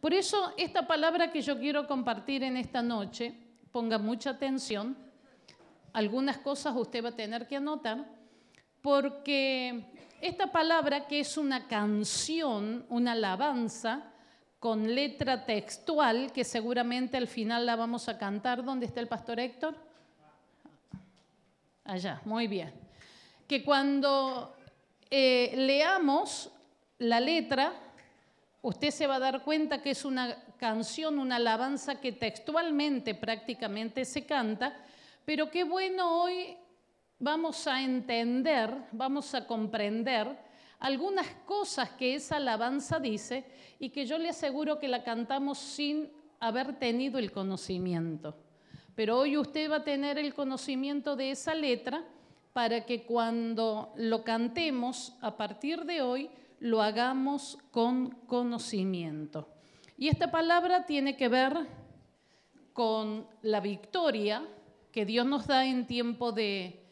Por eso esta palabra que yo quiero compartir en esta noche, ponga mucha atención, algunas cosas usted va a tener que anotar, porque esta palabra que es una canción, una alabanza, con letra textual, que seguramente al final la vamos a cantar, ¿dónde está el pastor Héctor? Allá, muy bien. Que cuando eh, leamos la letra, usted se va a dar cuenta que es una canción, una alabanza que textualmente prácticamente se canta, pero qué bueno hoy vamos a entender, vamos a comprender algunas cosas que esa alabanza dice y que yo le aseguro que la cantamos sin haber tenido el conocimiento. Pero hoy usted va a tener el conocimiento de esa letra para que cuando lo cantemos a partir de hoy, lo hagamos con conocimiento. Y esta palabra tiene que ver con la victoria que Dios nos da en tiempo de,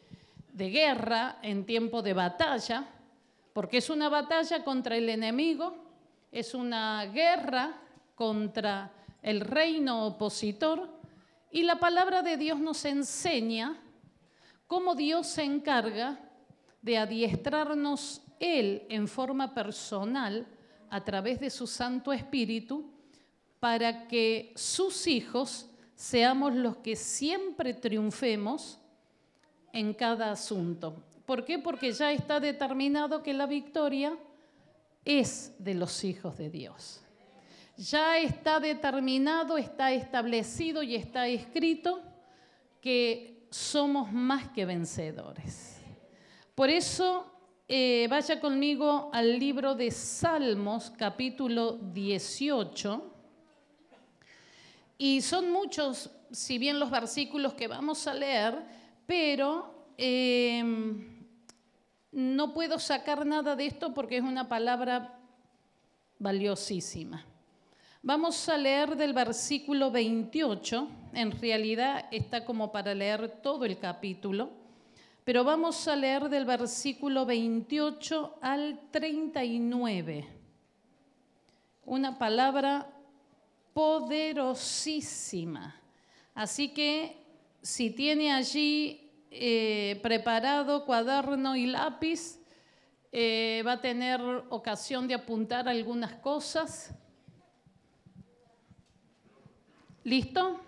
guerra, en tiempo de batalla, porque es una batalla contra el enemigo, es una guerra contra el reino opositor, y la palabra de Dios nos enseña cómo Dios se encarga de adiestrarnos él en forma personal, a través de su Santo Espíritu, para que sus hijos seamos los que siempre triunfemos en cada asunto. ¿Por qué? Porque ya está determinado que la victoria es de los hijos de Dios. Ya está determinado, está establecido y está escrito que somos más que vencedores. Por eso eh, vaya conmigo al libro de Salmos, capítulo 18. Y son muchos, si bien los versículos que vamos a leer, pero em, no puedo sacar nada de esto porque es una palabra valiosísima. Vamos a leer del versículo 28, en realidad está como para leer todo el capítulo pero vamos a leer del versículo 28 al 39. Una palabra poderosísima. Así que si tiene allí eh, preparado cuaderno y lápiz, eh, va a tener ocasión de apuntar algunas cosas. ¿Listo?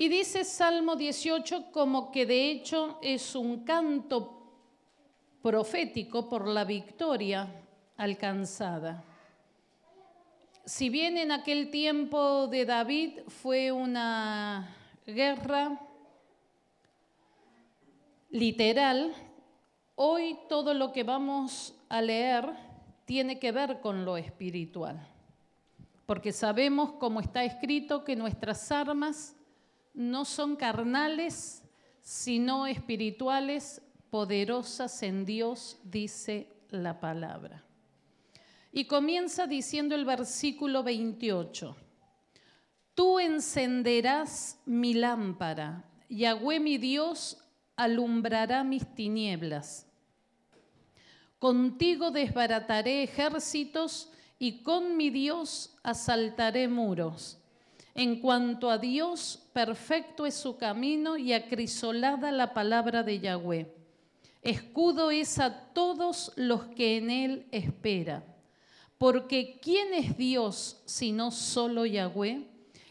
Y dice Salmo 18 como que de hecho es un canto profético por la victoria alcanzada. Si bien en aquel tiempo de David fue una guerra literal, hoy todo lo que vamos a leer tiene que ver con lo espiritual, porque sabemos, como está escrito, que nuestras armas no son carnales, sino espirituales, poderosas en Dios, dice la palabra. Y comienza diciendo el versículo 28. Tú encenderás mi lámpara, Yahweh mi Dios alumbrará mis tinieblas. Contigo desbarataré ejércitos y con mi Dios asaltaré muros. En cuanto a Dios, perfecto es su camino y acrisolada la palabra de Yahweh. Escudo es a todos los que en él espera. Porque ¿quién es Dios sino solo Yahweh?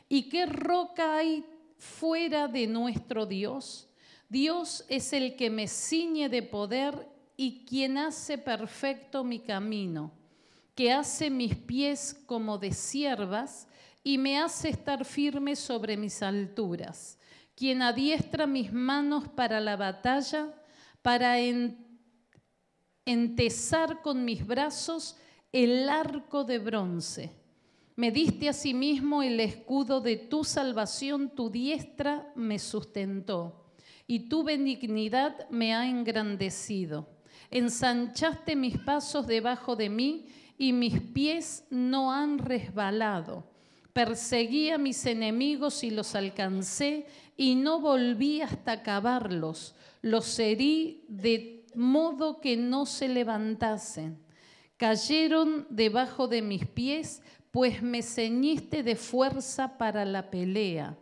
¿Y qué roca hay fuera de nuestro Dios? Dios es el que me ciñe de poder y quien hace perfecto mi camino, que hace mis pies como de siervas y me hace estar firme sobre mis alturas, quien adiestra mis manos para la batalla, para entesar con mis brazos el arco de bronce. Me diste a sí mismo el escudo de tu salvación, tu diestra me sustentó, y tu benignidad me ha engrandecido. Ensanchaste mis pasos debajo de mí, y mis pies no han resbalado perseguí a mis enemigos y los alcancé, y no volví hasta acabarlos. Los herí de modo que no se levantasen. Cayeron debajo de mis pies, pues me ceñiste de fuerza para la pelea.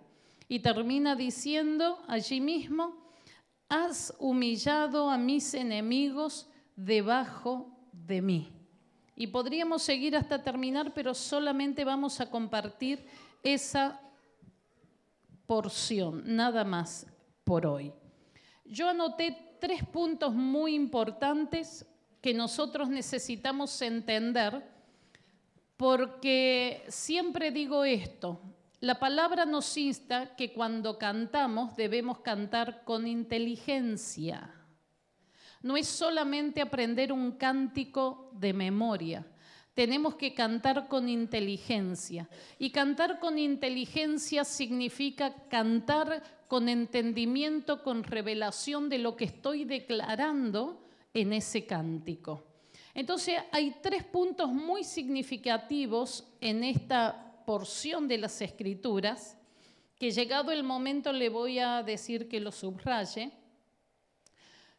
Y termina diciendo allí mismo, has humillado a mis enemigos debajo de mí. Y podríamos seguir hasta terminar, pero solamente vamos a compartir esa porción, nada más por hoy. Yo anoté tres puntos muy importantes que nosotros necesitamos entender, porque siempre digo esto, la palabra nos insta que cuando cantamos debemos cantar con inteligencia no es solamente aprender un cántico de memoria. Tenemos que cantar con inteligencia. Y cantar con inteligencia significa cantar con entendimiento, con revelación de lo que estoy declarando en ese cántico. Entonces hay tres puntos muy significativos en esta porción de las escrituras que llegado el momento le voy a decir que lo subraye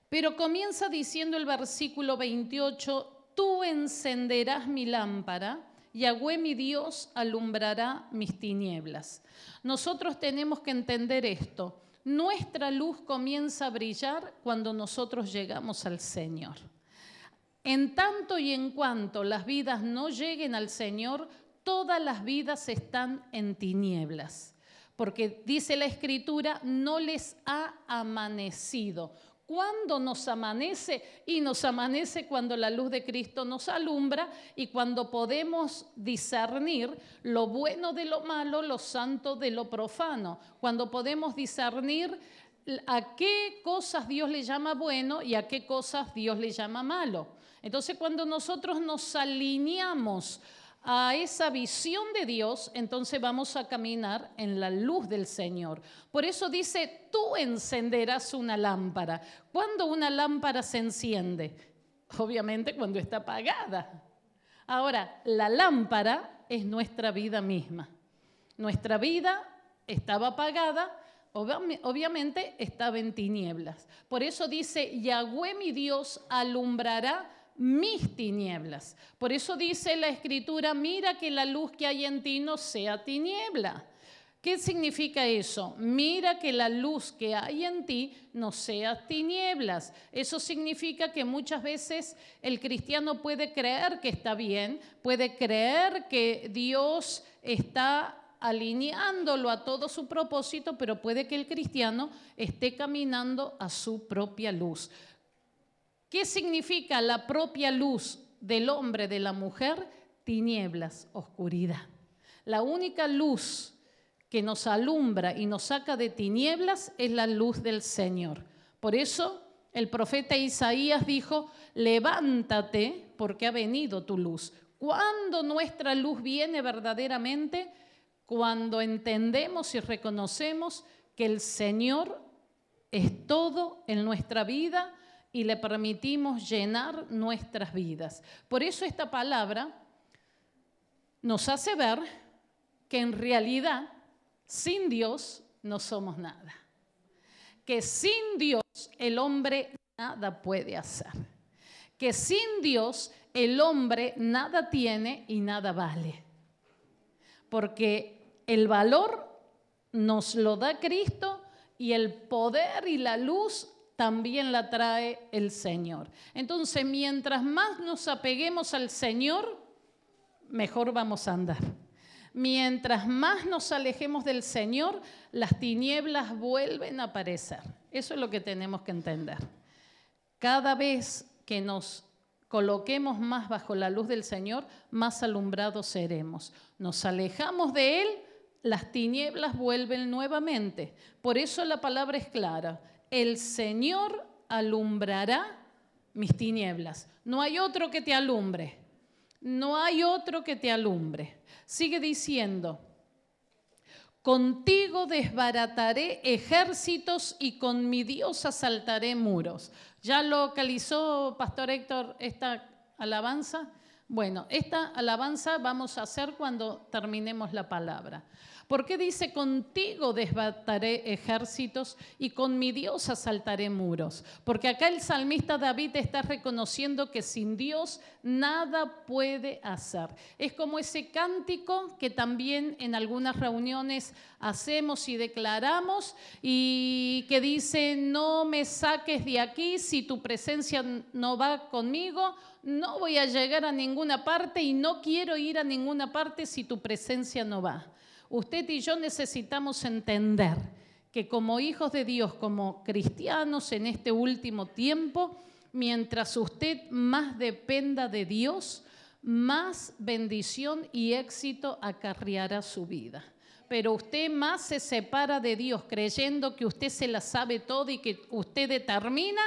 pero comienza diciendo el versículo 28, tú encenderás mi lámpara. Yahweh mi Dios alumbrará mis tinieblas. Nosotros tenemos que entender esto. Nuestra luz comienza a brillar cuando nosotros llegamos al Señor. En tanto y en cuanto las vidas no lleguen al Señor, todas las vidas están en tinieblas. Porque dice la Escritura, no les ha amanecido cuando nos amanece y nos amanece cuando la luz de Cristo nos alumbra y cuando podemos discernir lo bueno de lo malo, lo santo de lo profano, cuando podemos discernir a qué cosas Dios le llama bueno y a qué cosas Dios le llama malo. Entonces cuando nosotros nos alineamos a esa visión de Dios, entonces vamos a caminar en la luz del Señor. Por eso dice, tú encenderás una lámpara. ¿Cuándo una lámpara se enciende? Obviamente cuando está apagada. Ahora, la lámpara es nuestra vida misma. Nuestra vida estaba apagada, obviamente estaba en tinieblas. Por eso dice, Yahweh mi Dios alumbrará mis tinieblas. Por eso dice la escritura, mira que la luz que hay en ti no sea tiniebla. ¿Qué significa eso? Mira que la luz que hay en ti no sea tinieblas. Eso significa que muchas veces el cristiano puede creer que está bien, puede creer que Dios está alineándolo a todo su propósito, pero puede que el cristiano esté caminando a su propia luz. ¿Qué significa la propia luz del hombre, de la mujer? Tinieblas, oscuridad. La única luz que nos alumbra y nos saca de tinieblas es la luz del Señor. Por eso el profeta Isaías dijo, levántate porque ha venido tu luz. ¿Cuándo nuestra luz viene verdaderamente, cuando entendemos y reconocemos que el Señor es todo en nuestra vida y le permitimos llenar nuestras vidas. Por eso esta palabra nos hace ver que en realidad sin Dios no somos nada. Que sin Dios el hombre nada puede hacer. Que sin Dios el hombre nada tiene y nada vale. Porque el valor nos lo da Cristo y el poder y la luz también la trae el Señor. Entonces, mientras más nos apeguemos al Señor, mejor vamos a andar. Mientras más nos alejemos del Señor, las tinieblas vuelven a aparecer. Eso es lo que tenemos que entender. Cada vez que nos coloquemos más bajo la luz del Señor, más alumbrados seremos. Nos alejamos de Él, las tinieblas vuelven nuevamente. Por eso la palabra es clara el Señor alumbrará mis tinieblas. No hay otro que te alumbre. No hay otro que te alumbre. Sigue diciendo, contigo desbarataré ejércitos y con mi Dios asaltaré muros. ¿Ya localizó, Pastor Héctor, esta alabanza? Bueno, esta alabanza vamos a hacer cuando terminemos la palabra. Porque dice, contigo desbataré ejércitos y con mi Dios asaltaré muros. Porque acá el salmista David está reconociendo que sin Dios nada puede hacer. Es como ese cántico que también en algunas reuniones hacemos y declaramos y que dice, no me saques de aquí si tu presencia no va conmigo, no voy a llegar a ninguna parte y no quiero ir a ninguna parte si tu presencia no va. Usted y yo necesitamos entender que como hijos de Dios, como cristianos en este último tiempo, mientras usted más dependa de Dios, más bendición y éxito acarreará su vida. Pero usted más se separa de Dios creyendo que usted se la sabe todo y que usted determina,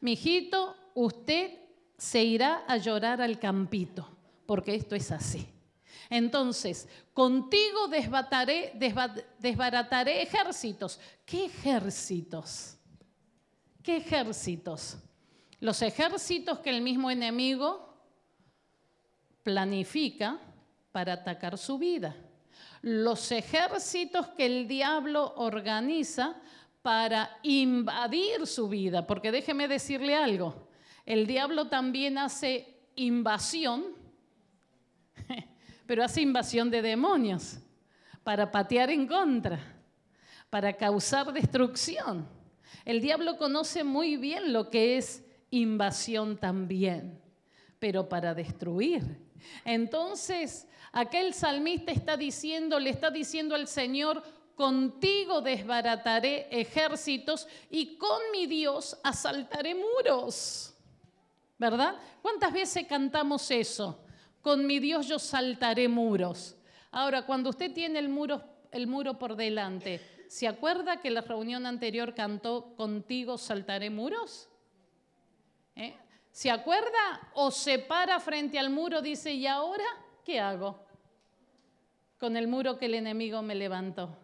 mijito, usted se irá a llorar al campito, porque esto es así. Entonces, contigo desbarataré ejércitos. ¿Qué ejércitos? ¿Qué ejércitos? Los ejércitos que el mismo enemigo planifica para atacar su vida. Los ejércitos que el diablo organiza para invadir su vida. Porque déjeme decirle algo, el diablo también hace invasión pero hace invasión de demonios para patear en contra, para causar destrucción. El diablo conoce muy bien lo que es invasión también, pero para destruir. Entonces, aquel salmista está diciendo, le está diciendo al Señor, contigo desbarataré ejércitos y con mi Dios asaltaré muros. ¿Verdad? ¿Cuántas veces cantamos eso? con mi Dios yo saltaré muros. Ahora, cuando usted tiene el muro, el muro por delante, ¿se acuerda que la reunión anterior cantó contigo saltaré muros? ¿Eh? ¿Se acuerda o se para frente al muro, dice, ¿y ahora qué hago? Con el muro que el enemigo me levantó.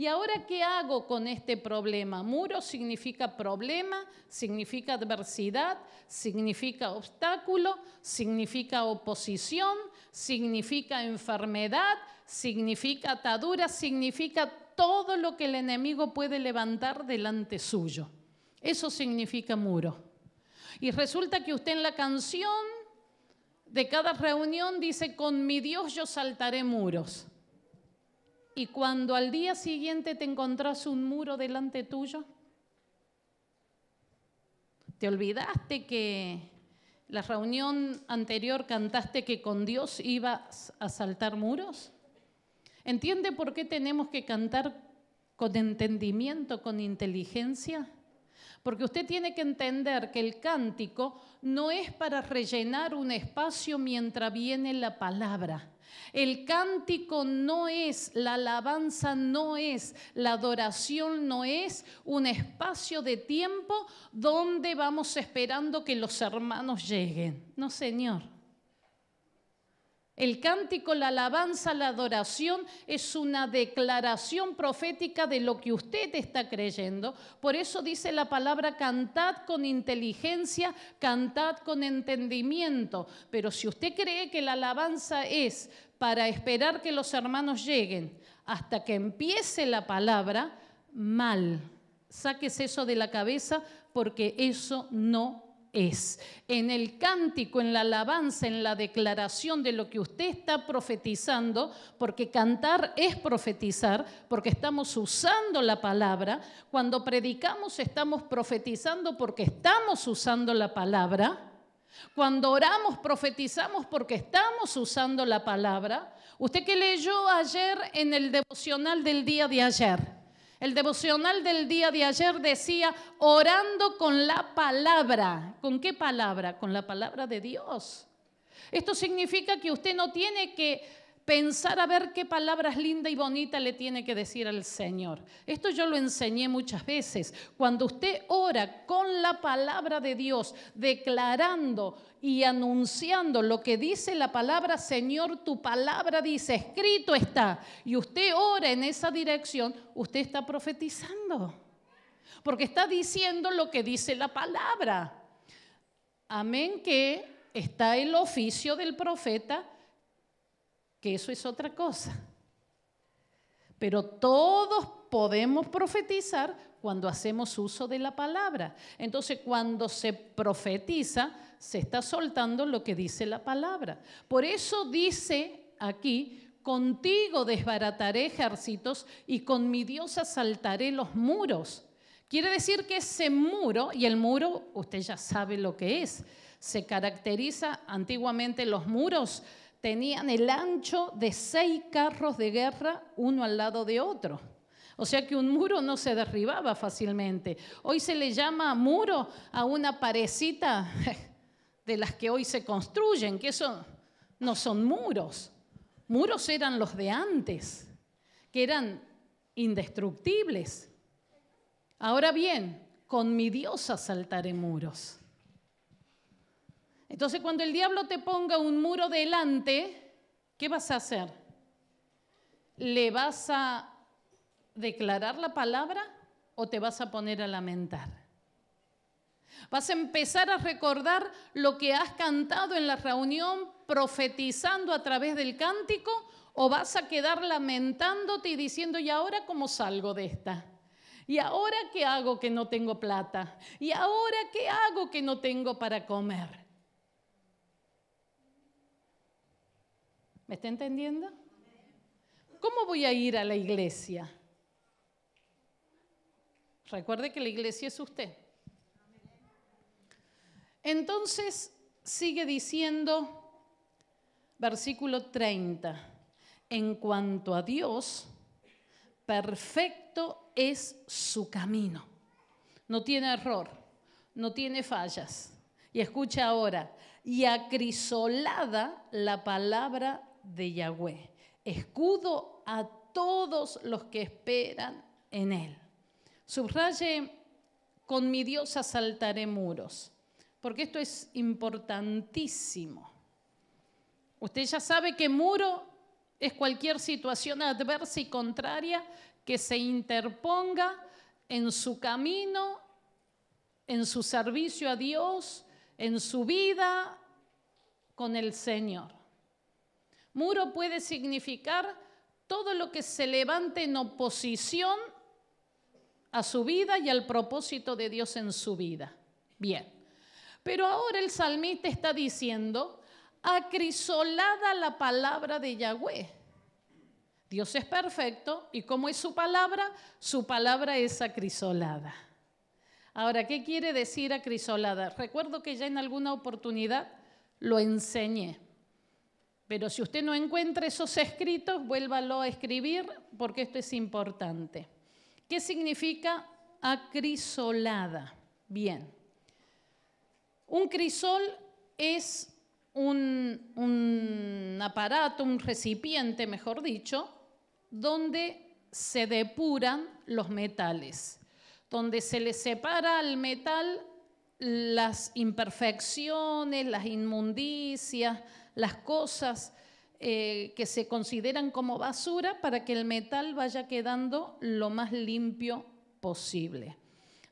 ¿Y ahora qué hago con este problema? Muro significa problema, significa adversidad, significa obstáculo, significa oposición, significa enfermedad, significa atadura, significa todo lo que el enemigo puede levantar delante suyo. Eso significa muro. Y resulta que usted en la canción de cada reunión dice, con mi Dios yo saltaré muros y cuando al día siguiente te encontrás un muro delante tuyo? ¿Te olvidaste que la reunión anterior cantaste que con Dios ibas a saltar muros? ¿Entiende por qué tenemos que cantar con entendimiento, con inteligencia? Porque usted tiene que entender que el cántico no es para rellenar un espacio mientras viene la palabra. El cántico no es, la alabanza no es, la adoración no es un espacio de tiempo donde vamos esperando que los hermanos lleguen. No, Señor. El cántico, la alabanza, la adoración es una declaración profética de lo que usted está creyendo. Por eso dice la palabra cantad con inteligencia, cantad con entendimiento. Pero si usted cree que la alabanza es para esperar que los hermanos lleguen hasta que empiece la palabra, mal. Sáquese eso de la cabeza porque eso no es. En el cántico, en la alabanza, en la declaración de lo que usted está profetizando, porque cantar es profetizar, porque estamos usando la palabra, cuando predicamos estamos profetizando porque estamos usando la palabra. Cuando oramos, profetizamos porque estamos usando la palabra. ¿Usted que leyó ayer en el devocional del día de ayer? El devocional del día de ayer decía, orando con la palabra. ¿Con qué palabra? Con la palabra de Dios. Esto significa que usted no tiene que pensar a ver qué palabras lindas y bonitas le tiene que decir al Señor. Esto yo lo enseñé muchas veces. Cuando usted ora con la palabra de Dios, declarando y anunciando lo que dice la palabra, Señor, tu palabra dice, escrito está, y usted ora en esa dirección, usted está profetizando. Porque está diciendo lo que dice la palabra. Amén que está el oficio del profeta que eso es otra cosa. Pero todos podemos profetizar cuando hacemos uso de la palabra. Entonces, cuando se profetiza, se está soltando lo que dice la palabra. Por eso dice aquí, contigo desbarataré ejércitos y con mi Dios asaltaré los muros. Quiere decir que ese muro, y el muro usted ya sabe lo que es, se caracteriza antiguamente los muros tenían el ancho de seis carros de guerra uno al lado de otro. O sea que un muro no se derribaba fácilmente. Hoy se le llama muro a una parecita de las que hoy se construyen, que eso no son muros. Muros eran los de antes, que eran indestructibles. Ahora bien, con mi Dios asaltaré muros. Entonces cuando el diablo te ponga un muro delante, ¿qué vas a hacer? ¿Le vas a declarar la palabra o te vas a poner a lamentar? Vas a empezar a recordar lo que has cantado en la reunión profetizando a través del cántico o vas a quedar lamentándote y diciendo, ¿y ahora cómo salgo de esta? ¿Y ahora qué hago que no tengo plata? ¿Y ahora qué hago que no tengo para comer? ¿Me está entendiendo? ¿Cómo voy a ir a la iglesia? Recuerde que la iglesia es usted. Entonces sigue diciendo versículo 30, en cuanto a Dios, perfecto es su camino. No tiene error, no tiene fallas. Y escucha ahora, y acrisolada la palabra de Yahweh, escudo a todos los que esperan en Él. Subraye, con mi Dios asaltaré muros, porque esto es importantísimo. Usted ya sabe que muro es cualquier situación adversa y contraria que se interponga en su camino, en su servicio a Dios, en su vida con el Señor. Muro puede significar todo lo que se levante en oposición a su vida y al propósito de Dios en su vida. Bien, pero ahora el salmista está diciendo, acrisolada la palabra de Yahweh. Dios es perfecto y como es su palabra, su palabra es acrisolada. Ahora, ¿qué quiere decir acrisolada? Recuerdo que ya en alguna oportunidad lo enseñé. Pero si usted no encuentra esos escritos, vuélvalo a escribir porque esto es importante. ¿Qué significa acrisolada? Bien. Un crisol es un, un aparato, un recipiente, mejor dicho, donde se depuran los metales, donde se le separa al metal las imperfecciones, las inmundicias, las cosas eh, que se consideran como basura para que el metal vaya quedando lo más limpio posible.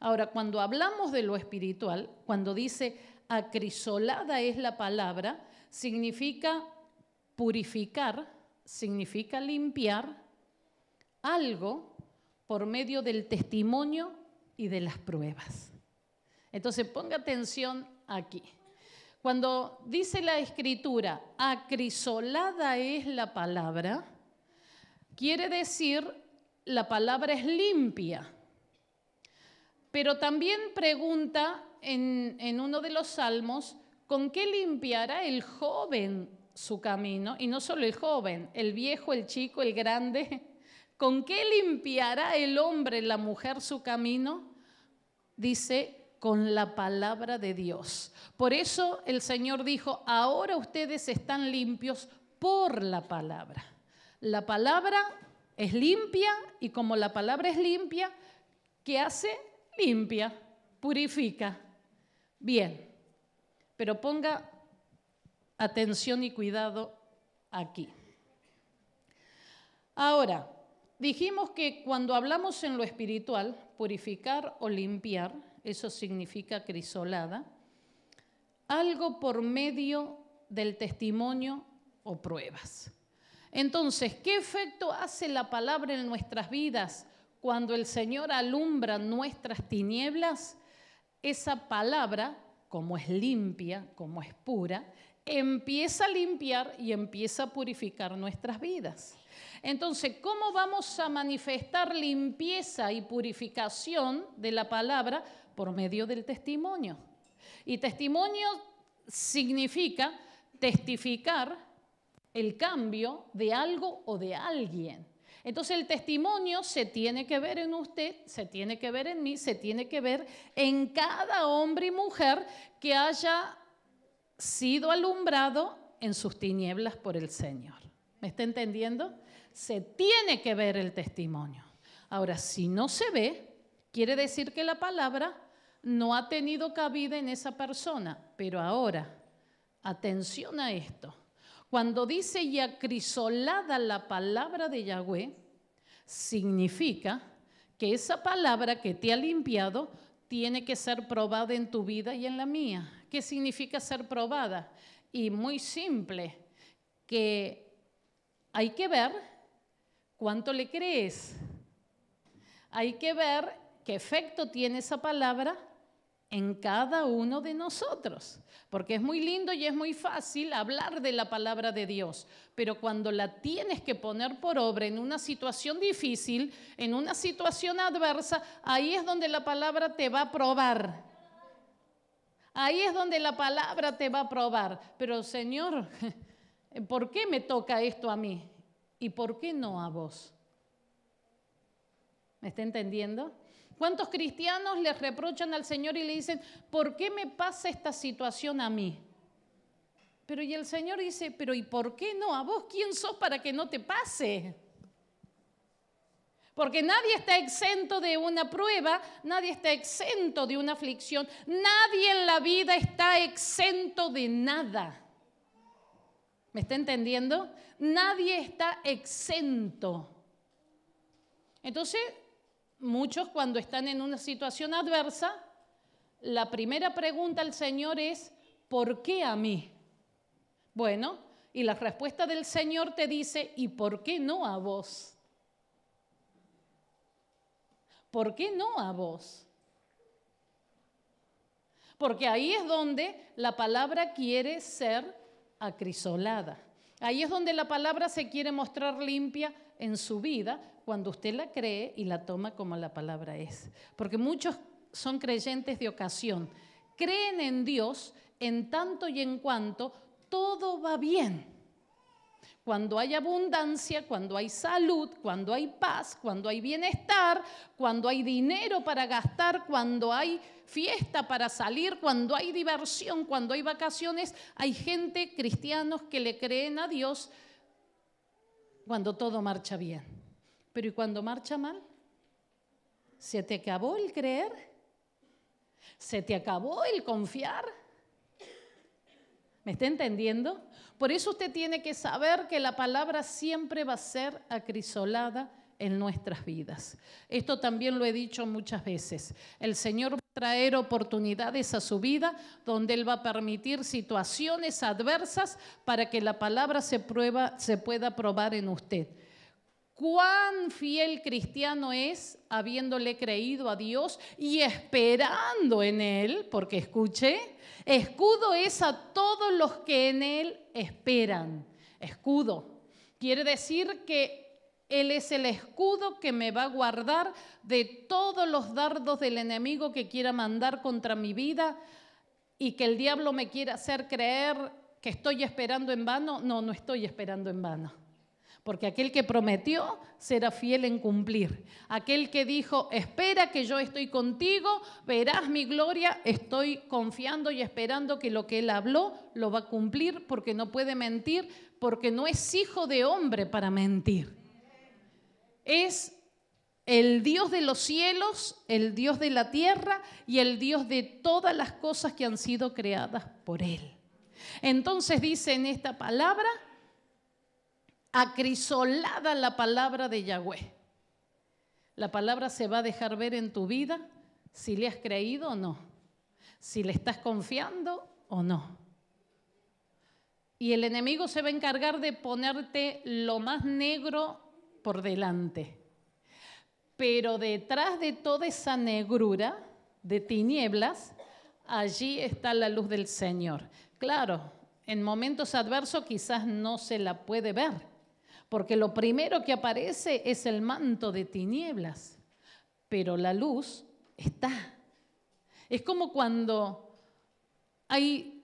Ahora, cuando hablamos de lo espiritual, cuando dice acrisolada es la palabra, significa purificar, significa limpiar algo por medio del testimonio y de las pruebas. Entonces ponga atención aquí. Cuando dice la escritura, acrisolada es la palabra, quiere decir la palabra es limpia. Pero también pregunta en, uno de los salmos, ¿con qué limpiará el joven su camino? Y no solo el joven, el viejo, el chico, el grande. ¿Con qué limpiará el hombre, la mujer su camino? Dice con la palabra de Dios. Por eso el Señor dijo, ahora ustedes están limpios por la palabra. La palabra es limpia y como la palabra es limpia, ¿qué hace? Limpia, purifica. Bien, pero ponga atención y cuidado aquí. Ahora, dijimos que cuando hablamos en lo espiritual, purificar o limpiar, eso significa crisolada, algo por medio del testimonio o pruebas. Entonces, ¿qué efecto hace la palabra en nuestras vidas cuando el Señor alumbra nuestras tinieblas? Esa palabra, como es limpia, como es pura, empieza a limpiar y empieza a purificar nuestras vidas. Entonces, ¿cómo vamos a manifestar limpieza y purificación de la palabra? por medio del testimonio. Y testimonio significa testificar el cambio de algo o de alguien. Entonces el testimonio se tiene que ver en usted, se tiene que ver en mí, se tiene que ver en cada hombre y mujer que haya sido alumbrado en sus tinieblas por el Señor. ¿Me está entendiendo? Se tiene que ver el testimonio. Ahora, si no se ve, quiere decir que la palabra no ha tenido cabida en esa persona. Pero ahora, atención a esto. Cuando dice y acrisolada la palabra de Yahweh, significa que esa palabra que te ha limpiado tiene que ser probada en tu vida y en la mía. ¿Qué significa ser probada? Y muy simple, que hay que ver cuánto le crees. Hay que ver qué efecto tiene esa palabra en cada uno de nosotros. Porque es muy lindo y es muy fácil hablar de la palabra de Dios, pero cuando la tienes que poner por obra en una situación difícil, en una situación adversa, ahí es donde la palabra te va a probar. Ahí es donde la palabra te va a probar. Pero Señor, ¿por qué me toca esto a mí? ¿Y por qué no a vos? ¿Me está entendiendo? ¿Cuántos cristianos les reprochan al Señor y le dicen, ¿por qué me pasa esta situación a mí? Pero y el Señor dice, pero ¿y por qué no? ¿A vos quién sos para que no te pase? Porque nadie está exento de una prueba, nadie está exento de una aflicción, nadie en la vida está exento de nada. ¿Me está entendiendo? Nadie está exento. Entonces, Muchos cuando están en una situación adversa, la primera pregunta al Señor es, ¿por qué a mí? Bueno, y la respuesta del Señor te dice, ¿y por qué no a vos? ¿Por qué no a vos? Porque ahí es donde la palabra quiere ser acrisolada. Ahí es donde la palabra se quiere mostrar limpia en su vida cuando usted la cree y la toma como la palabra es. Porque muchos son creyentes de ocasión. Creen en Dios en tanto y en cuanto todo va bien. Cuando hay abundancia, cuando hay salud, cuando hay paz, cuando hay bienestar, cuando hay dinero para gastar, cuando hay fiesta para salir, cuando hay diversión, cuando hay vacaciones, hay gente, cristianos, que le creen a Dios cuando todo marcha bien. Pero ¿y cuando marcha mal? ¿Se te acabó el creer? ¿Se te acabó el confiar? ¿Me está entendiendo? Por eso usted tiene que saber que la palabra siempre va a ser acrisolada en nuestras vidas. Esto también lo he dicho muchas veces. El Señor traer oportunidades a su vida, donde Él va a permitir situaciones adversas para que la palabra se, se pueda probar en usted. Cuán fiel cristiano es habiéndole creído a Dios y esperando en Él, porque escuche, escudo es a todos los que en Él esperan. Escudo quiere decir que él es el escudo que me va a guardar de todos los dardos del enemigo que quiera mandar contra mi vida y que el diablo me quiera hacer creer que estoy esperando en vano. No, no estoy esperando en vano. Porque aquel que prometió será fiel en cumplir. Aquel que dijo, espera que yo estoy contigo, verás mi gloria, estoy confiando y esperando que lo que él habló lo va a cumplir porque no puede mentir, porque no es hijo de hombre para mentir es el Dios de los cielos, el Dios de la tierra y el Dios de todas las cosas que han sido creadas por Él. Entonces dice en esta palabra, acrisolada la palabra de Yahweh. La palabra se va a dejar ver en tu vida si le has creído o no, si le estás confiando o no. Y el enemigo se va a encargar de ponerte lo más negro por delante. Pero detrás de toda esa negrura de tinieblas, allí está la luz del Señor. Claro, en momentos adversos quizás no se la puede ver, porque lo primero que aparece es el manto de tinieblas, pero la luz está. Es como cuando hay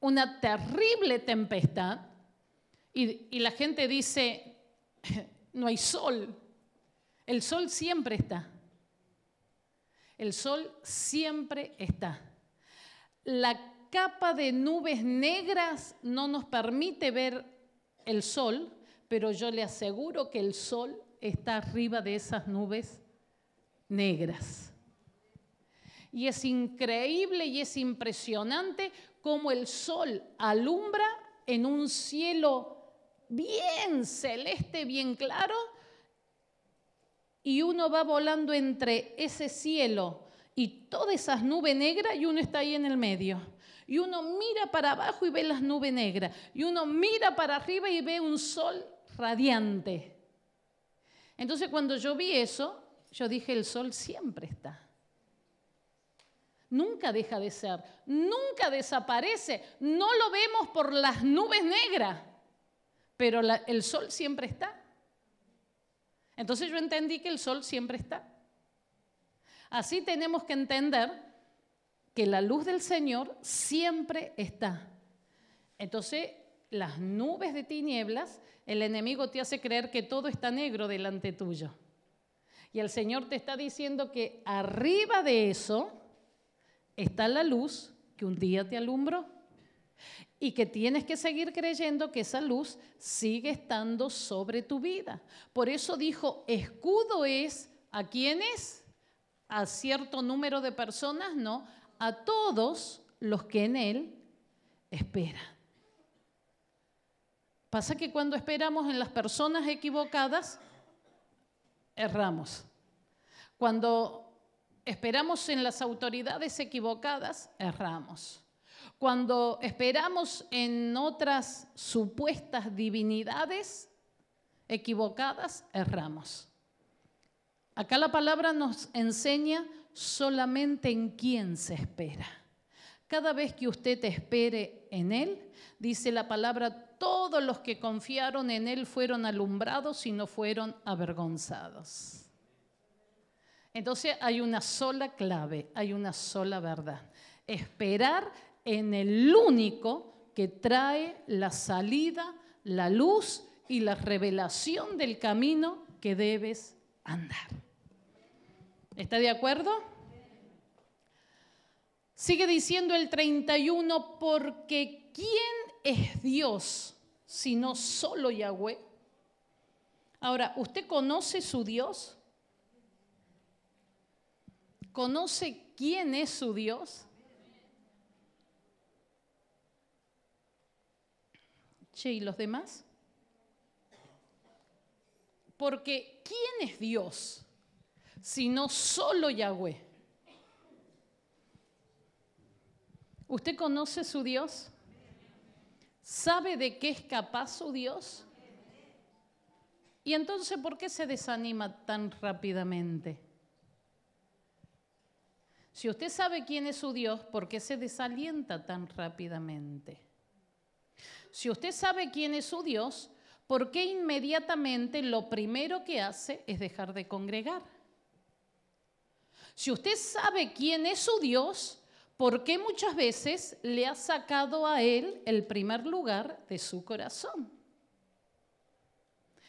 una terrible tempestad y, la gente dice, no hay sol. El sol siempre está. El sol siempre está. La capa de nubes negras no nos permite ver el sol, pero yo le aseguro que el sol está arriba de esas nubes negras. Y es increíble y es impresionante cómo el sol alumbra en un cielo bien celeste, bien claro, y uno va volando entre ese cielo y todas esas nubes negras y uno está ahí en el medio. Y uno mira para abajo y ve las nubes negras. Y uno mira para arriba y ve un sol radiante. Entonces cuando yo vi eso, yo dije, el sol siempre está. Nunca deja de ser, nunca desaparece. No lo vemos por las nubes negras pero el sol siempre está. Entonces yo entendí que el sol siempre está. Así tenemos que entender que la luz del Señor siempre está. Entonces, las nubes de tinieblas, el enemigo te hace creer que todo está negro delante tuyo. Y el Señor te está diciendo que arriba de eso está la luz que un día te alumbró. Y que tienes que seguir creyendo que esa luz sigue estando sobre tu vida. Por eso dijo, escudo es a quienes, a cierto número de personas, no, a todos los que en Él esperan. Pasa que cuando esperamos en las personas equivocadas, erramos. Cuando esperamos en las autoridades equivocadas, erramos. Cuando esperamos en otras supuestas divinidades equivocadas, erramos. Acá la palabra nos enseña solamente en quién se espera. Cada vez que usted espere en Él, dice la palabra, todos los que confiaron en Él fueron alumbrados y no fueron avergonzados. Entonces hay una sola clave, hay una sola verdad. Esperar en el único que trae la salida, la luz y la revelación del camino que debes andar. ¿Está de acuerdo? Sigue diciendo el 31, porque ¿quién es Dios sino solo Yahweh? Ahora, ¿usted conoce su Dios? ¿Conoce quién es su Dios? ¿y los demás? Porque ¿quién es Dios? si no solo Yahweh. ¿Usted conoce su Dios? ¿Sabe de qué es capaz su Dios? Y entonces, ¿por qué se desanima tan rápidamente? Si usted sabe quién es su Dios, ¿por qué se desalienta tan rápidamente? Si usted sabe quién es su Dios, ¿por qué inmediatamente lo primero que hace es dejar de congregar? Si usted sabe quién es su Dios, ¿por qué muchas veces le ha sacado a Él el primer lugar de su corazón?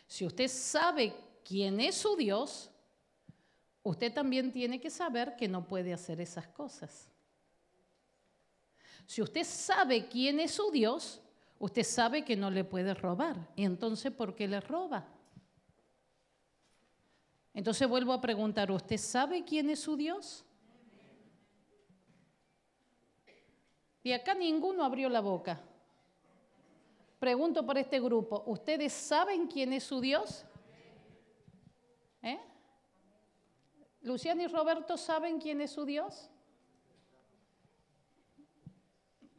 Si usted sabe quién es su Dios, usted también tiene que saber que no puede hacer esas cosas. Si usted sabe quién es su Dios, Usted sabe que no le puede robar. ¿Y entonces por qué le roba? Entonces vuelvo a preguntar, ¿usted sabe quién es su Dios? Y acá ninguno abrió la boca. Pregunto por este grupo, ¿ustedes saben quién es su Dios? ¿Eh? ¿Luciana y Roberto saben quién es su Dios?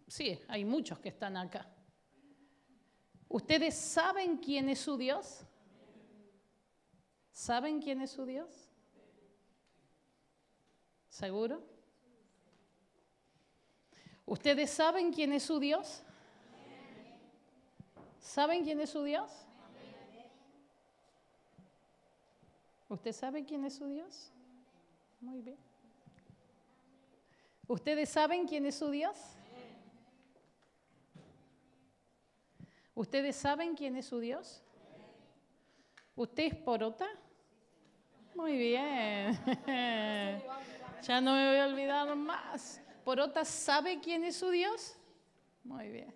Sí, hay muchos que están acá. ¿Ustedes saben quién es su Dios? ¿Saben quién es su Dios? ¿Seguro? ¿Ustedes saben quién es su Dios? ¿Saben quién es su Dios? ¿Usted sabe quién es su Dios? Muy bien. ¿Ustedes saben quién es su Dios? ¿Ustedes saben quién es su Dios? ¿Usted es porota? Muy bien. ya no me voy a olvidar más. ¿Porota sabe quién es su Dios? Muy bien.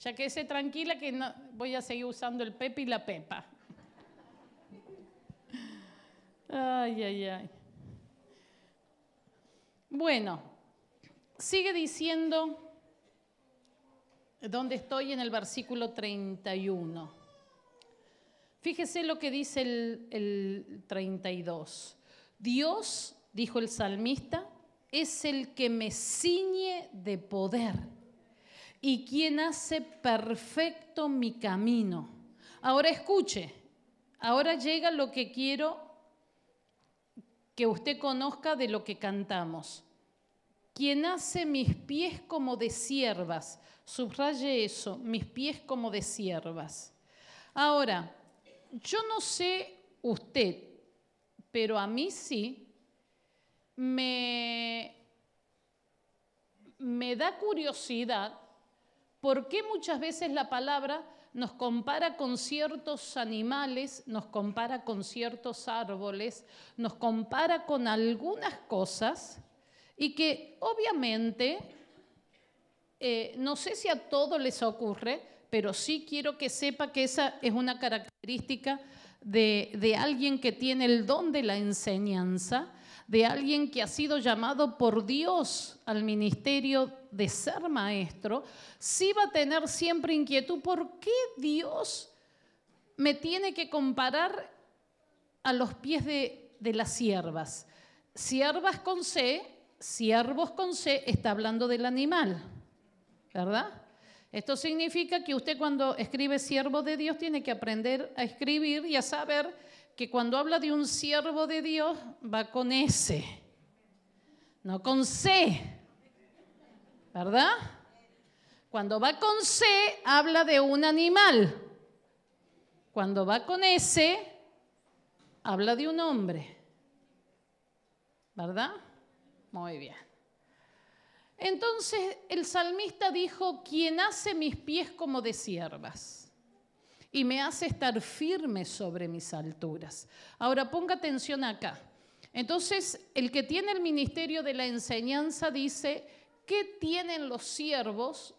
Ya que tranquila que no, voy a seguir usando el Pepe y la Pepa. Ay, ay, ay. Bueno, sigue diciendo donde estoy en el versículo 31. Fíjese lo que dice el, el 32. Dios, dijo el salmista, es el que me ciñe de poder y quien hace perfecto mi camino. Ahora escuche, ahora llega lo que quiero que usted conozca de lo que cantamos quien hace mis pies como de siervas. Subraye eso, mis pies como de siervas. Ahora, yo no sé usted, pero a mí sí, me, me da curiosidad por qué muchas veces la palabra nos compara con ciertos animales, nos compara con ciertos árboles, nos compara con algunas cosas y que obviamente, eh, no sé si a todos les ocurre, pero sí quiero que sepa que esa es una característica de, alguien que tiene el don de la enseñanza, de alguien que ha sido llamado por Dios al ministerio de ser maestro, sí va a tener siempre inquietud por qué Dios me tiene que comparar a los pies de, de las siervas. Siervas con C, siervos con C está hablando del animal, ¿verdad? Esto significa que usted cuando escribe siervo de Dios tiene que aprender a escribir y a saber que cuando habla de un siervo de Dios va con S, no con C, ¿verdad? Cuando va con C habla de un animal. Cuando va con S habla de un hombre, ¿verdad? Muy bien. Entonces el salmista dijo, quien hace mis pies como de siervas y me hace estar firme sobre mis alturas. Ahora ponga atención acá. Entonces el que tiene el ministerio de la enseñanza dice, ¿qué tienen los siervos,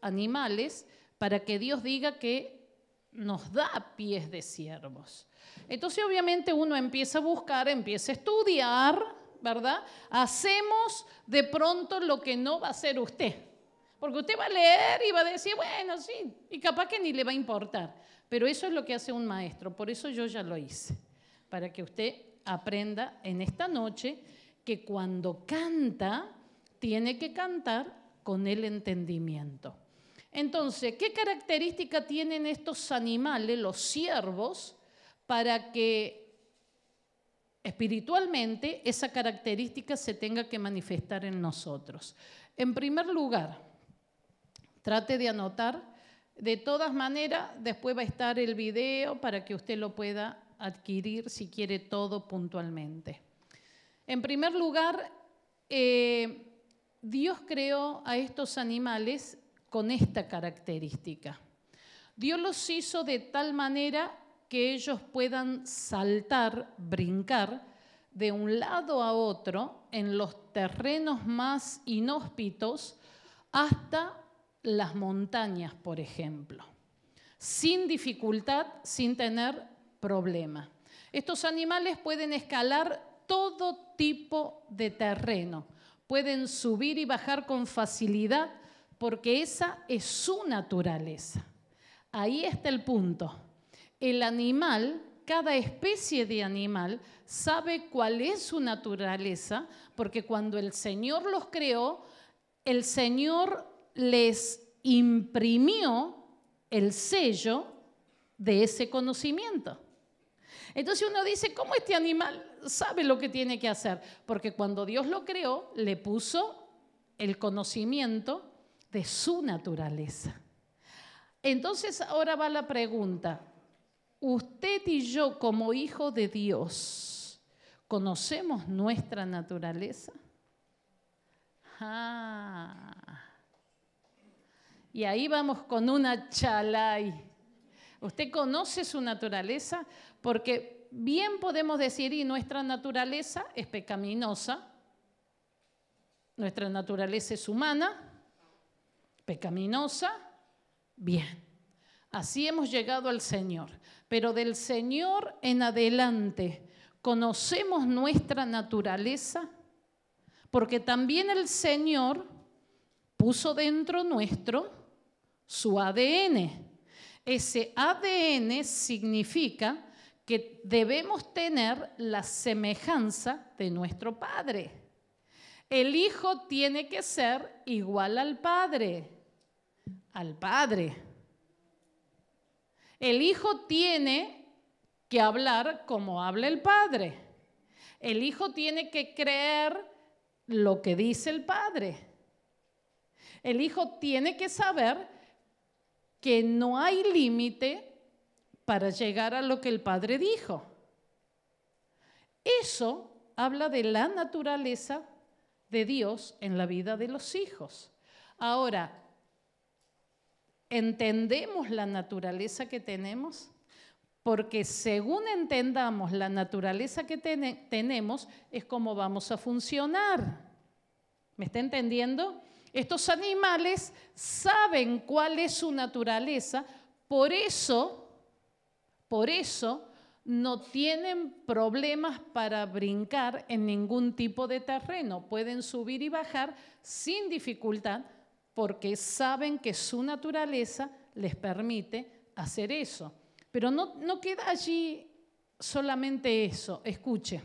animales, para que Dios diga que nos da pies de siervos? Entonces obviamente uno empieza a buscar, empieza a estudiar ¿verdad? Hacemos de pronto lo que no va a hacer usted. Porque usted va a leer y va a decir, bueno, sí, y capaz que ni le va a importar. Pero eso es lo que hace un maestro, por eso yo ya lo hice, para que usted aprenda en esta noche que cuando canta, tiene que cantar con el entendimiento. Entonces, ¿qué característica tienen estos animales, los ciervos, para que espiritualmente esa característica se tenga que manifestar en nosotros. En primer lugar, trate de anotar. De todas maneras, después va a estar el video para que usted lo pueda adquirir si quiere todo puntualmente. En primer lugar, eh, Dios creó a estos animales con esta característica. Dios los hizo de tal manera que ellos puedan saltar, brincar de un lado a otro en los terrenos más inhóspitos hasta las montañas, por ejemplo, sin dificultad, sin tener problema. Estos animales pueden escalar todo tipo de terreno, pueden subir y bajar con facilidad porque esa es su naturaleza. Ahí está el punto el animal, cada especie de animal, sabe cuál es su naturaleza, porque cuando el Señor los creó, el Señor les imprimió el sello de ese conocimiento. Entonces uno dice, ¿cómo este animal sabe lo que tiene que hacer? Porque cuando Dios lo creó, le puso el conocimiento de su naturaleza. Entonces ahora va la pregunta, Usted y yo como hijo de Dios, ¿conocemos nuestra naturaleza? Ah. Y ahí vamos con una chalay. Usted conoce su naturaleza porque bien podemos decir, y nuestra naturaleza es pecaminosa, nuestra naturaleza es humana, pecaminosa, bien. Así hemos llegado al Señor. Pero del Señor en adelante conocemos nuestra naturaleza, porque también el Señor puso dentro nuestro su ADN. Ese ADN significa que debemos tener la semejanza de nuestro Padre. El Hijo tiene que ser igual al Padre, al Padre. El hijo tiene que hablar como habla el padre. El hijo tiene que creer lo que dice el padre. El hijo tiene que saber que no hay límite para llegar a lo que el padre dijo. Eso habla de la naturaleza de Dios en la vida de los hijos. Ahora, entendemos la naturaleza que tenemos, porque según entendamos la naturaleza que tenemos, es como vamos a funcionar. ¿Me está entendiendo? Estos animales saben cuál es su naturaleza, por eso, por eso no tienen problemas para brincar en ningún tipo de terreno. Pueden subir y bajar sin dificultad porque saben que su naturaleza les permite hacer eso. Pero no, queda allí solamente eso, escuche.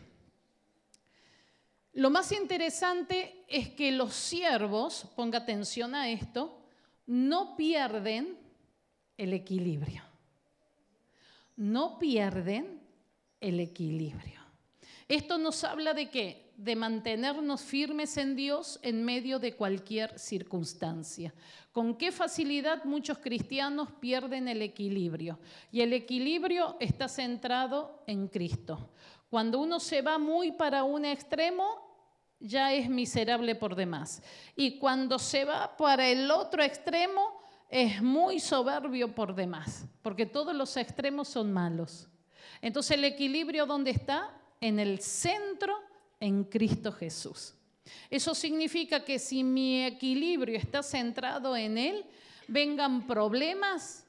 Lo más interesante es que los siervos, ponga atención a esto, no pierden el equilibrio. No pierden el equilibrio. Esto nos habla de que de mantenernos firmes en Dios en medio de cualquier circunstancia. Con qué facilidad muchos cristianos pierden el equilibrio. Y el equilibrio está centrado en Cristo. Cuando uno se va muy para un extremo, ya es miserable por demás. Y cuando se va para el otro extremo, es muy soberbio por demás, porque todos los extremos son malos. Entonces el equilibrio, ¿dónde está? En el centro en Cristo Jesús. Eso significa que si mi equilibrio está centrado en Él, vengan problemas,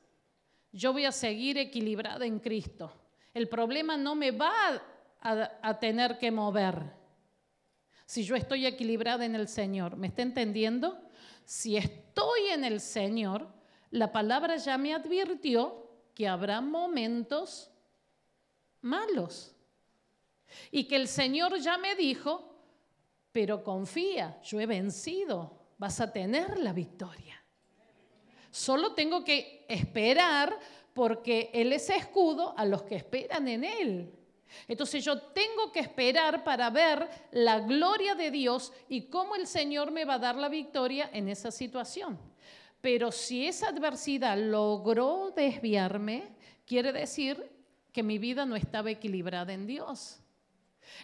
yo voy a seguir equilibrada en Cristo. El problema no me va a, tener que mover si yo estoy equilibrada en el Señor. ¿Me está entendiendo? Si estoy en el Señor, la palabra ya me advirtió que habrá momentos malos. Y que el Señor ya me dijo, pero confía, yo he vencido, vas a tener la victoria. Solo tengo que esperar porque Él es escudo a los que esperan en Él. Entonces yo tengo que esperar para ver la gloria de Dios y cómo el Señor me va a dar la victoria en esa situación. Pero si esa adversidad logró desviarme, quiere decir que mi vida no estaba equilibrada en Dios.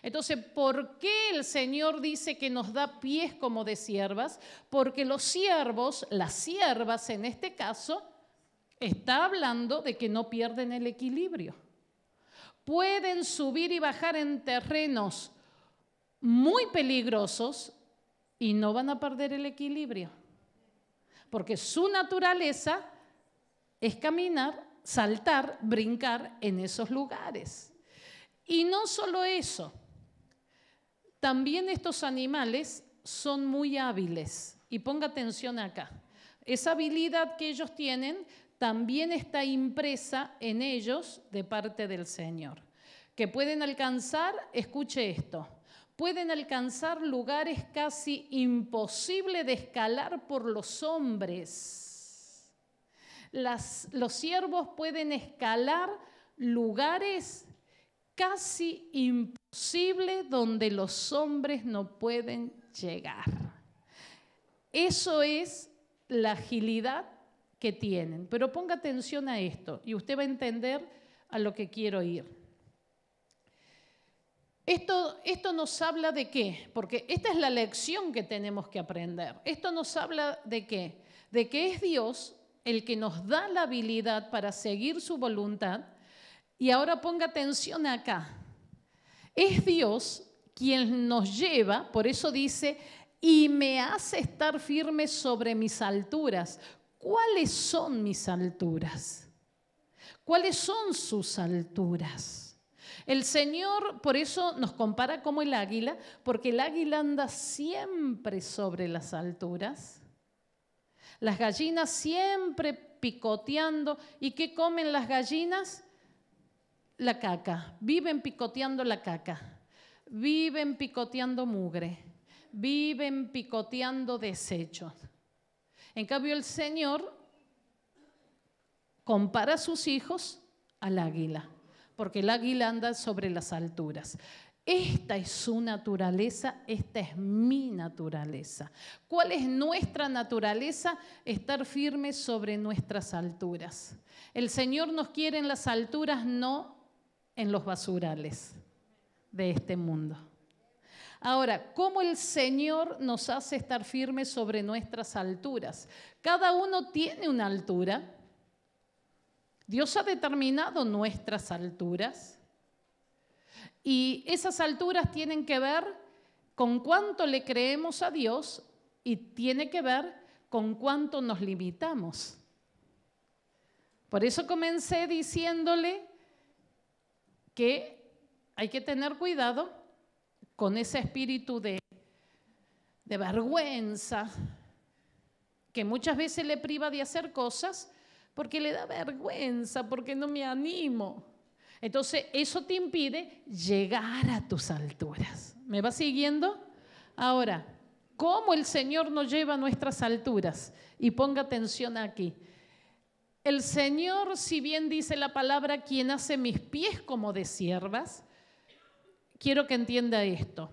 Entonces, ¿por qué el Señor dice que nos da pies como de siervas? Porque los siervos, las siervas en este caso, está hablando de que no pierden el equilibrio. Pueden subir y bajar en terrenos muy peligrosos y no van a perder el equilibrio. Porque su naturaleza es caminar, saltar, brincar en esos lugares. Y no solo eso, también estos animales son muy hábiles. Y ponga atención acá. Esa habilidad que ellos tienen también está impresa en ellos de parte del Señor. Que pueden alcanzar, escuche esto, pueden alcanzar lugares casi imposible de escalar por los hombres. los siervos pueden escalar lugares casi imposible donde los hombres no pueden llegar. Eso es la agilidad que tienen. Pero ponga atención a esto y usted va a entender a lo que quiero ir. Esto, esto, nos habla de qué? Porque esta es la lección que tenemos que aprender. Esto nos habla de qué? De que es Dios el que nos da la habilidad para seguir su voluntad y ahora ponga atención acá. Es Dios quien nos lleva, por eso dice, y me hace estar firme sobre mis alturas. ¿Cuáles son mis alturas? ¿Cuáles son sus alturas? El Señor por eso nos compara como el águila, porque el águila anda siempre sobre las alturas. Las gallinas siempre picoteando. ¿Y qué comen las gallinas? la caca, viven picoteando la caca, viven picoteando mugre, viven picoteando desechos. En cambio, el Señor compara a sus hijos al águila, porque el águila anda sobre las alturas. Esta es su naturaleza, esta es mi naturaleza. ¿Cuál es nuestra naturaleza? Estar firmes sobre nuestras alturas. El Señor nos quiere en las alturas, no en los basurales de este mundo. Ahora, ¿cómo el Señor nos hace estar firmes sobre nuestras alturas? Cada uno tiene una altura. Dios ha determinado nuestras alturas. Y esas alturas tienen que ver con cuánto le creemos a Dios y tiene que ver con cuánto nos limitamos. Por eso comencé diciéndole que hay que tener cuidado con ese espíritu de, vergüenza que muchas veces le priva de hacer cosas porque le da vergüenza, porque no me animo. Entonces, eso te impide llegar a tus alturas. ¿Me va siguiendo? Ahora, ¿cómo el Señor nos lleva a nuestras alturas? Y ponga atención aquí. El Señor, si bien dice la palabra, quien hace mis pies como de siervas, quiero que entienda esto.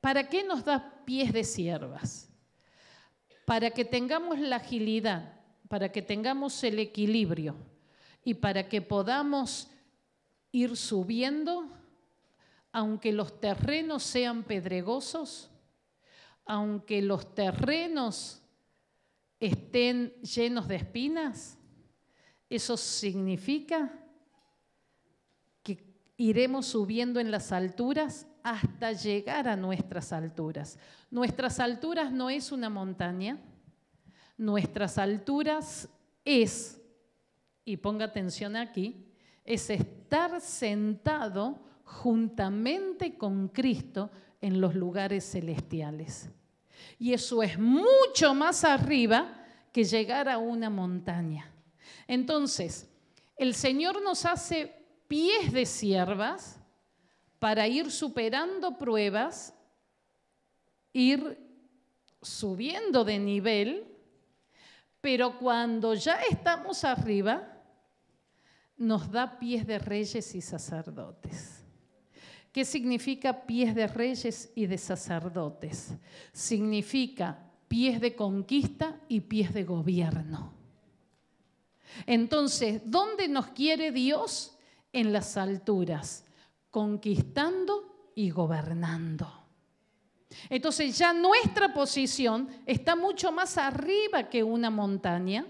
¿Para qué nos da pies de siervas? Para que tengamos la agilidad, para que tengamos el equilibrio y para que podamos ir subiendo, aunque los terrenos sean pedregosos, aunque los terrenos estén llenos de espinas, eso significa que iremos subiendo en las alturas hasta llegar a nuestras alturas. Nuestras alturas no es una montaña, nuestras alturas es, y ponga atención aquí, es estar sentado juntamente con Cristo en los lugares celestiales. Y eso es mucho más arriba que llegar a una montaña. Entonces, el Señor nos hace pies de siervas para ir superando pruebas, ir subiendo de nivel, pero cuando ya estamos arriba, nos da pies de reyes y sacerdotes. ¿Qué significa pies de reyes y de sacerdotes? Significa pies de conquista y pies de gobierno. Entonces, ¿dónde nos quiere Dios? En las alturas, conquistando y gobernando. Entonces ya nuestra posición está mucho más arriba que una montaña.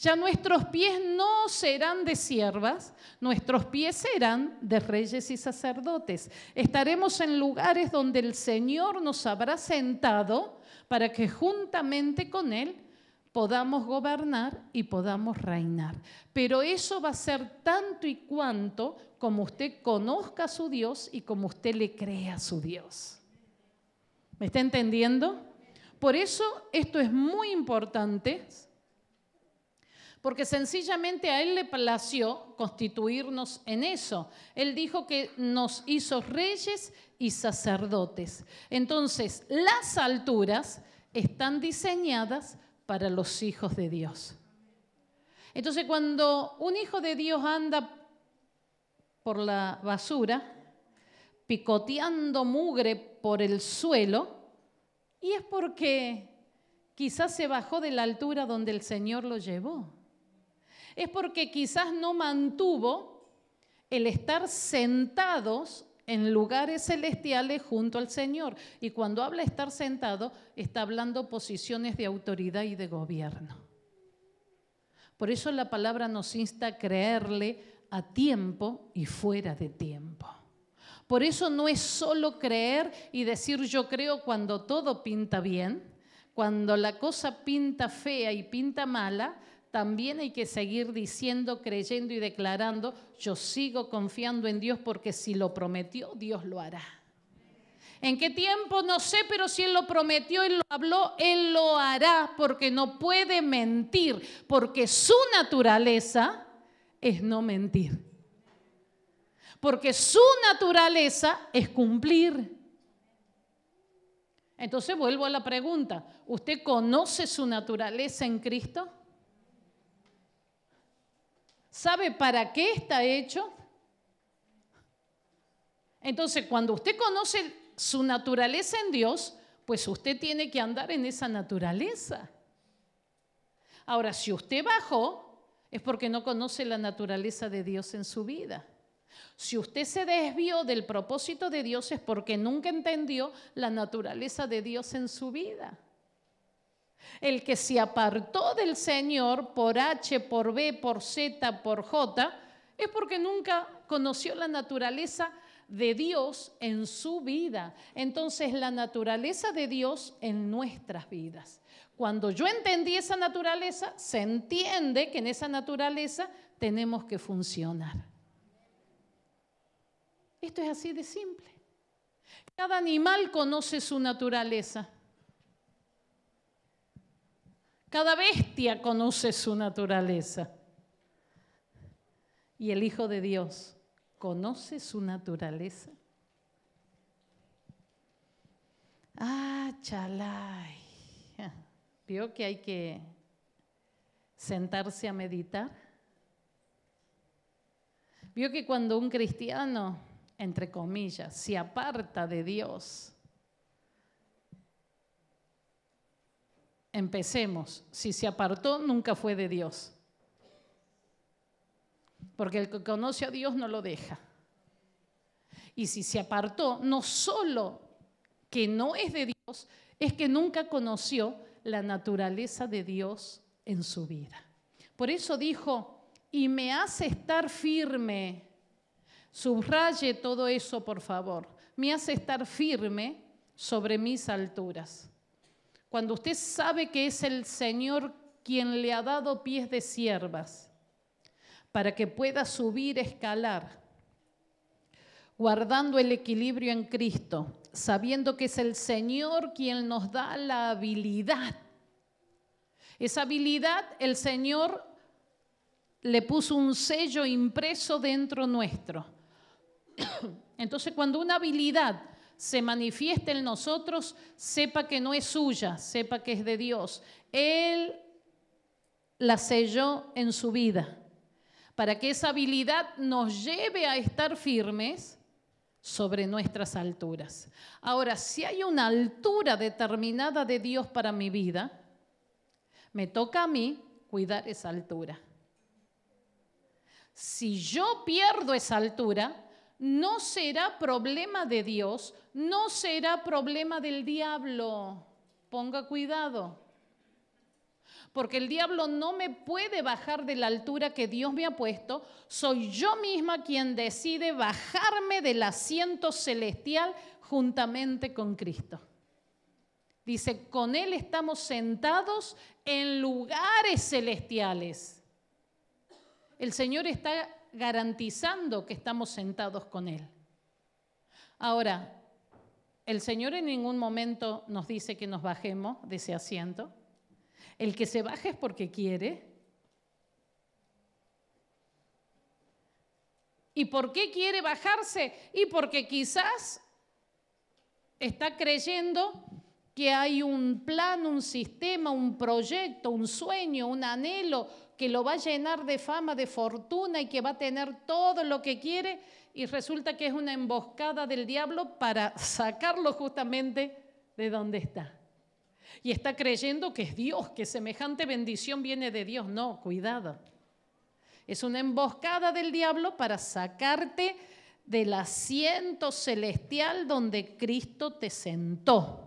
Ya nuestros pies no serán de siervas, nuestros pies serán de reyes y sacerdotes. Estaremos en lugares donde el Señor nos habrá sentado para que juntamente con Él podamos gobernar y podamos reinar. Pero eso va a ser tanto y cuanto como usted conozca a su Dios y como usted le crea a su Dios. ¿Me está entendiendo? Por eso esto es muy importante, porque sencillamente a Él le plació constituirnos en eso. Él dijo que nos hizo reyes y sacerdotes. Entonces, las alturas están diseñadas para los hijos de Dios. Entonces cuando un hijo de Dios anda por la basura, picoteando mugre por el suelo, y es porque quizás se bajó de la altura donde el Señor lo llevó. Es porque quizás no mantuvo el estar sentados en lugares celestiales junto al Señor. Y cuando habla estar sentado, está hablando posiciones de autoridad y de gobierno. Por eso la palabra nos insta a creerle a tiempo y fuera de tiempo. Por eso no es solo creer y decir yo creo cuando todo pinta bien, cuando la cosa pinta fea y pinta mala, también hay que seguir diciendo, creyendo y declarando, yo sigo confiando en Dios porque si lo prometió, Dios lo hará. ¿En qué tiempo? No sé, pero si Él lo prometió, Él lo habló, Él lo hará porque no puede mentir, porque su naturaleza es no mentir. Porque su naturaleza es cumplir. Entonces vuelvo a la pregunta, ¿usted conoce su naturaleza en Cristo? ¿Sabe para qué está hecho? Entonces, cuando usted conoce su naturaleza en Dios, pues usted tiene que andar en esa naturaleza. Ahora, si usted bajó, es porque no conoce la naturaleza de Dios en su vida. Si usted se desvió del propósito de Dios es porque nunca entendió la naturaleza de Dios en su vida. El que se apartó del Señor por H, por B, por Z, por J, es porque nunca conoció la naturaleza de Dios en su vida. Entonces la naturaleza de Dios en nuestras vidas. Cuando yo entendí esa naturaleza, se entiende que en esa naturaleza tenemos que funcionar. Esto es así de simple. Cada animal conoce su naturaleza. Cada bestia conoce su naturaleza. Y el Hijo de Dios conoce su naturaleza. Ah, chalay. Ah, Vio que hay que sentarse a meditar. Vio que cuando un cristiano, entre comillas, se aparta de Dios, Empecemos. Si se apartó, nunca fue de Dios. Porque el que conoce a Dios no lo deja. Y si se apartó, no solo que no es de Dios, es que nunca conoció la naturaleza de Dios en su vida. Por eso dijo, y me hace estar firme. Subraye todo eso, por favor. Me hace estar firme sobre mis alturas. Cuando usted sabe que es el Señor quien le ha dado pies de siervas para que pueda subir, escalar, guardando el equilibrio en Cristo, sabiendo que es el Señor quien nos da la habilidad. Esa habilidad el Señor le puso un sello impreso dentro nuestro. Entonces cuando una habilidad se manifieste en nosotros, sepa que no es suya, sepa que es de Dios. Él la selló en su vida para que esa habilidad nos lleve a estar firmes sobre nuestras alturas. Ahora, si hay una altura determinada de Dios para mi vida, me toca a mí cuidar esa altura. Si yo pierdo esa altura, no será problema de Dios, no será problema del diablo. Ponga cuidado. Porque el diablo no me puede bajar de la altura que Dios me ha puesto. Soy yo misma quien decide bajarme del asiento celestial juntamente con Cristo. Dice, con Él estamos sentados en lugares celestiales. El Señor está garantizando que estamos sentados con Él. Ahora, el Señor en ningún momento nos dice que nos bajemos de ese asiento. El que se baje es porque quiere. ¿Y por qué quiere bajarse? Y porque quizás está creyendo que hay un plan, un sistema, un proyecto, un sueño, un anhelo, que lo va a llenar de fama, de fortuna y que va a tener todo lo que quiere y resulta que es una emboscada del diablo para sacarlo justamente de donde está. Y está creyendo que es Dios, que semejante bendición viene de Dios. No, cuidado. Es una emboscada del diablo para sacarte del asiento celestial donde Cristo te sentó.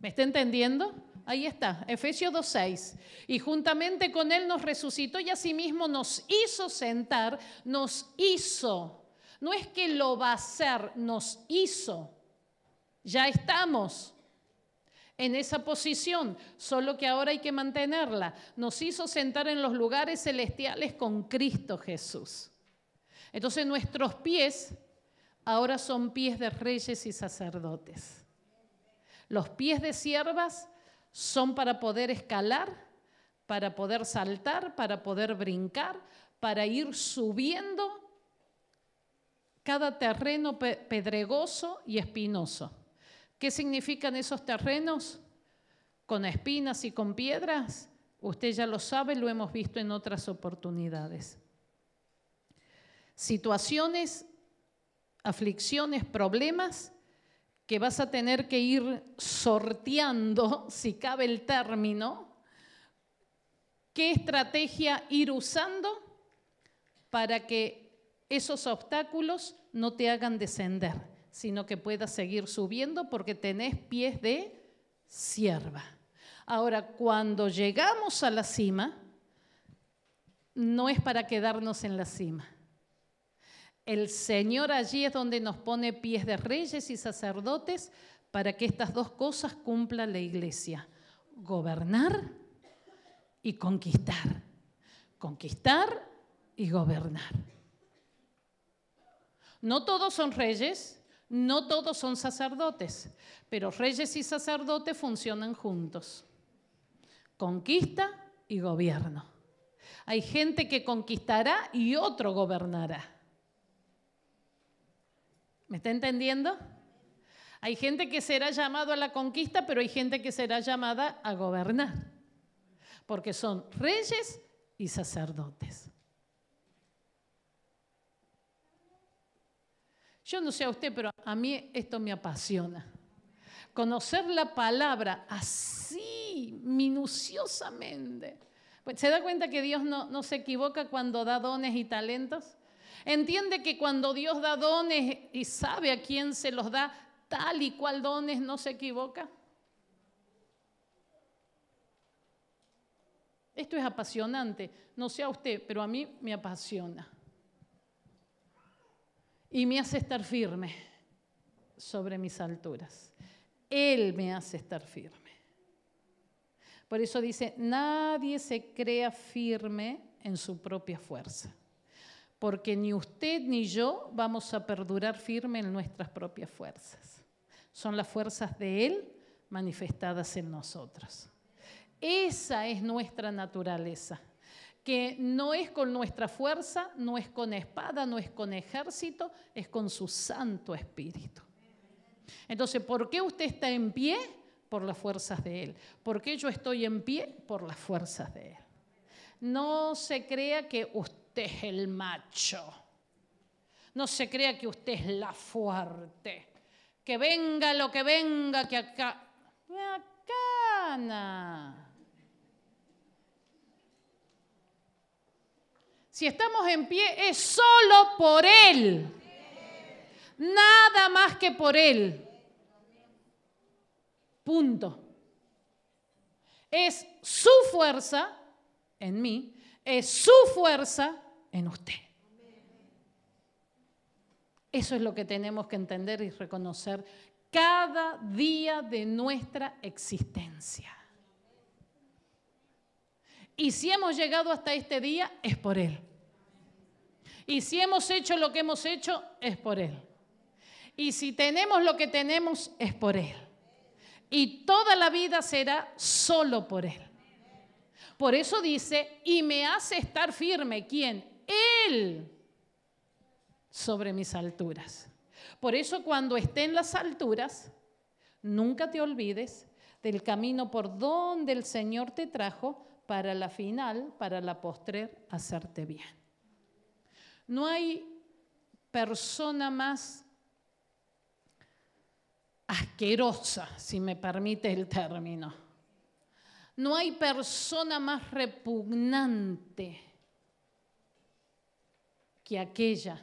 ¿Me está entendiendo? Ahí está, Efesios 2.6. Y juntamente con Él nos resucitó y asimismo nos hizo sentar, nos hizo. No es que lo va a hacer, nos hizo. Ya estamos en esa posición, solo que ahora hay que mantenerla. Nos hizo sentar en los lugares celestiales con Cristo Jesús. Entonces nuestros pies ahora son pies de reyes y sacerdotes. Los pies de siervas son para poder escalar, para poder saltar, para poder brincar, para ir subiendo cada terreno pedregoso y espinoso. ¿Qué significan esos terrenos? Con espinas y con piedras. Usted ya lo sabe, lo hemos visto en otras oportunidades. Situaciones, aflicciones, problemas que vas a tener que ir sorteando, si cabe el término, qué estrategia ir usando para que esos obstáculos no te hagan descender, sino que puedas seguir subiendo porque tenés pies de sierva. Ahora, cuando llegamos a la cima, no es para quedarnos en la cima el Señor allí es donde nos pone pies de reyes y sacerdotes para que estas dos cosas cumpla la iglesia. Gobernar y conquistar. Conquistar y gobernar. No todos son reyes, no todos son sacerdotes, pero reyes y sacerdotes funcionan juntos. Conquista y gobierno. Hay gente que conquistará y otro gobernará. ¿Me está entendiendo? Hay gente que será llamado a la conquista, pero hay gente que será llamada a gobernar, porque son reyes y sacerdotes. Yo no sé a usted, pero a mí esto me apasiona. Conocer la palabra así, minuciosamente. ¿Se da cuenta que Dios no, no se equivoca cuando da dones y talentos? Entiende que cuando Dios da dones y sabe a quién se los da, tal y cual dones no se equivoca. Esto es apasionante, no sea usted, pero a mí me apasiona. Y me hace estar firme sobre mis alturas. Él me hace estar firme. Por eso dice, nadie se crea firme en su propia fuerza porque ni usted ni yo vamos a perdurar firme en nuestras propias fuerzas. Son las fuerzas de Él manifestadas en nosotros. Esa es nuestra naturaleza, que no es con nuestra fuerza, no es con espada, no es con ejército, es con su Santo Espíritu. Entonces, ¿por qué usted está en pie? Por las fuerzas de Él. ¿Por qué yo estoy en pie? Por las fuerzas de Él. No se crea que usted usted es el macho. No se crea que usted es la fuerte. Que venga lo que venga, que acá. Si estamos en pie es solo por Él. Nada más que por Él. Punto. Es su fuerza en mí, es su fuerza en usted. Eso es lo que tenemos que entender y reconocer cada día de nuestra existencia. Y si hemos llegado hasta este día, es por Él. Y si hemos hecho lo que hemos hecho, es por Él. Y si tenemos lo que tenemos, es por Él. Y toda la vida será solo por Él. Por eso dice, y me hace estar firme, quien. Él sobre mis alturas. Por eso cuando esté en las alturas, nunca te olvides del camino por donde el Señor te trajo para la final, para la postrer, hacerte bien. No hay persona más asquerosa, si me permite el término. No hay persona más repugnante aquella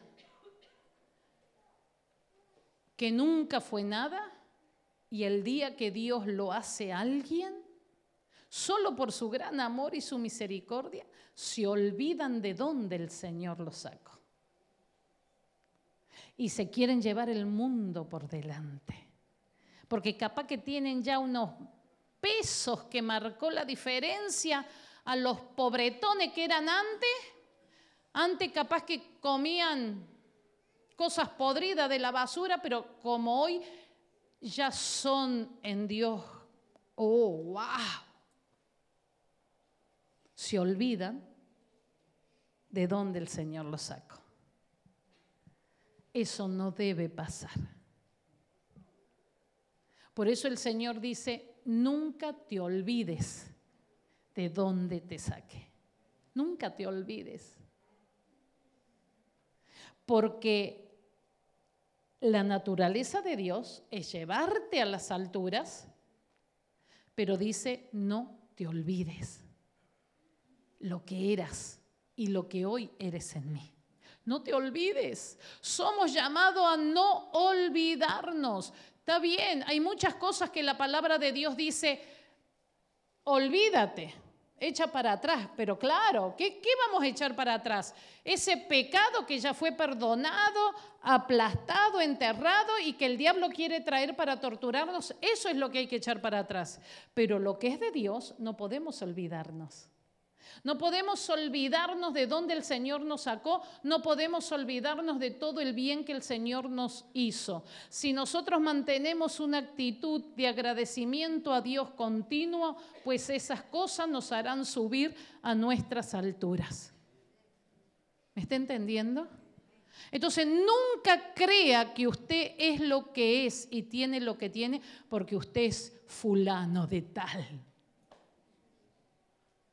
que nunca fue nada y el día que Dios lo hace alguien, solo por su gran amor y su misericordia, se olvidan de dónde el Señor lo sacó. Y se quieren llevar el mundo por delante. Porque capaz que tienen ya unos pesos que marcó la diferencia a los pobretones que eran antes antes capaz que comían cosas podridas de la basura, pero como hoy ya son en Dios. Oh, wow. Se olvidan de dónde el Señor los sacó. Eso no debe pasar. Por eso el Señor dice, nunca te olvides de dónde te saque Nunca te olvides porque la naturaleza de Dios es llevarte a las alturas, pero dice, no te olvides lo que eras y lo que hoy eres en mí. No te olvides. Somos llamados a no olvidarnos. Está bien, hay muchas cosas que la palabra de Dios dice, olvídate echa para atrás, pero claro, ¿qué, vamos a echar para atrás? Ese pecado que ya fue perdonado, aplastado, enterrado y que el diablo quiere traer para torturarnos, eso es lo que hay que echar para atrás. Pero lo que es de Dios no podemos olvidarnos. No podemos olvidarnos de dónde el Señor nos sacó, no podemos olvidarnos de todo el bien que el Señor nos hizo. Si nosotros mantenemos una actitud de agradecimiento a Dios continuo, pues esas cosas nos harán subir a nuestras alturas. ¿Me está entendiendo? Entonces, nunca crea que usted es lo que es y tiene lo que tiene porque usted es fulano de tal.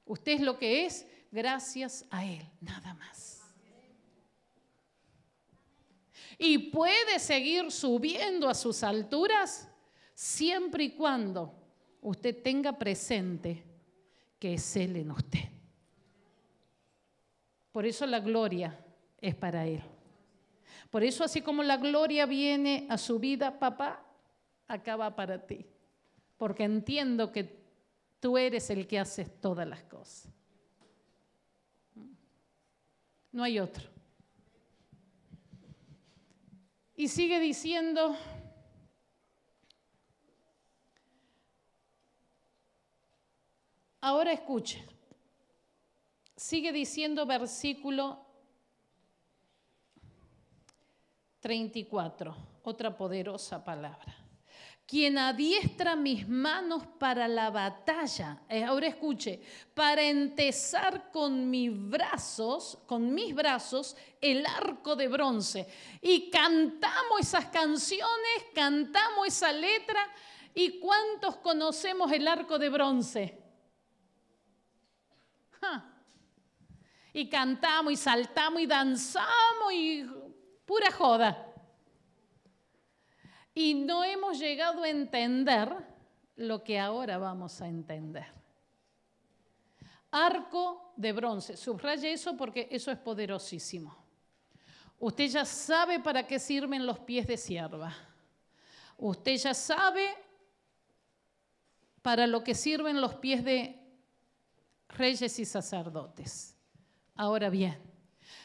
Usted es lo que es gracias a Él, nada más. Y puede seguir subiendo a sus alturas siempre y cuando usted tenga presente que es Él en usted. Por eso la gloria es para Él. Por eso así como la gloria viene a su vida, papá, acaba para ti. Porque entiendo que Tú eres el que haces todas las cosas. No hay otro. Y sigue diciendo, ahora escucha. sigue diciendo versículo 34, otra poderosa palabra quien adiestra mis manos para la batalla. Eh, ahora escuche, para entesar con mis brazos, con mis brazos, el arco de bronce. Y cantamos esas canciones, cantamos esa letra. ¿Y cuántos conocemos el arco de bronce? Y cantamos y saltamos y danzamos y pura joda y no hemos llegado a entender lo que ahora vamos a entender. Arco de bronce, subraye eso porque eso es poderosísimo. Usted ya sabe para qué sirven los pies de sierva. Usted ya sabe para lo que sirven los pies de reyes y sacerdotes. Ahora bien,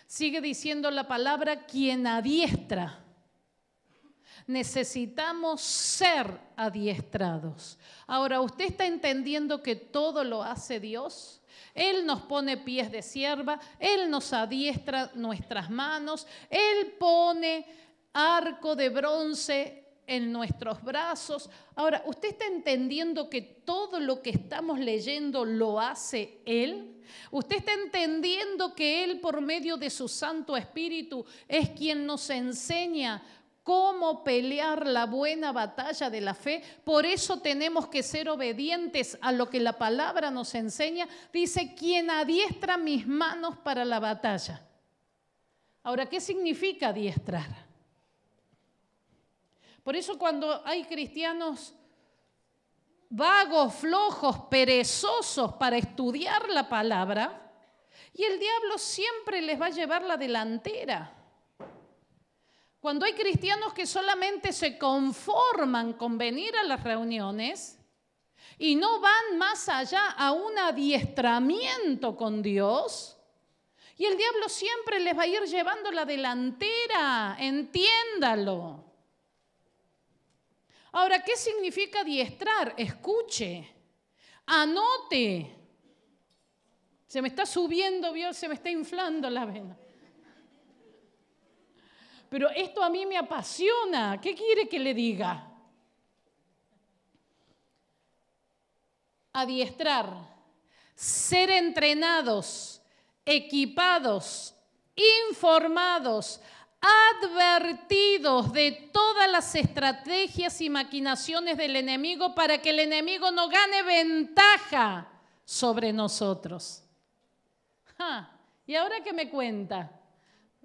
sigue diciendo la palabra quien adiestra Necesitamos ser adiestrados. Ahora, ¿usted está entendiendo que todo lo hace Dios? Él nos pone pies de sierva, Él nos adiestra nuestras manos, Él pone arco de bronce en nuestros brazos. Ahora, ¿usted está entendiendo que todo lo que estamos leyendo lo hace Él? ¿Usted está entendiendo que Él por medio de su Santo Espíritu es quien nos enseña cómo pelear la buena batalla de la fe. Por eso tenemos que ser obedientes a lo que la palabra nos enseña. Dice, quien adiestra mis manos para la batalla. Ahora, ¿qué significa adiestrar? Por eso cuando hay cristianos vagos, flojos, perezosos para estudiar la palabra, y el diablo siempre les va a llevar la delantera. Cuando hay cristianos que solamente se conforman con venir a las reuniones y no van más allá a un adiestramiento con Dios, y el diablo siempre les va a ir llevando la delantera, entiéndalo. Ahora, ¿qué significa adiestrar? Escuche, anote. Se me está subiendo, se me está inflando la vena pero esto a mí me apasiona, ¿qué quiere que le diga? Adiestrar, ser entrenados, equipados, informados, advertidos de todas las estrategias y maquinaciones del enemigo para que el enemigo no gane ventaja sobre nosotros. Ah, ¿Y ahora qué me cuenta?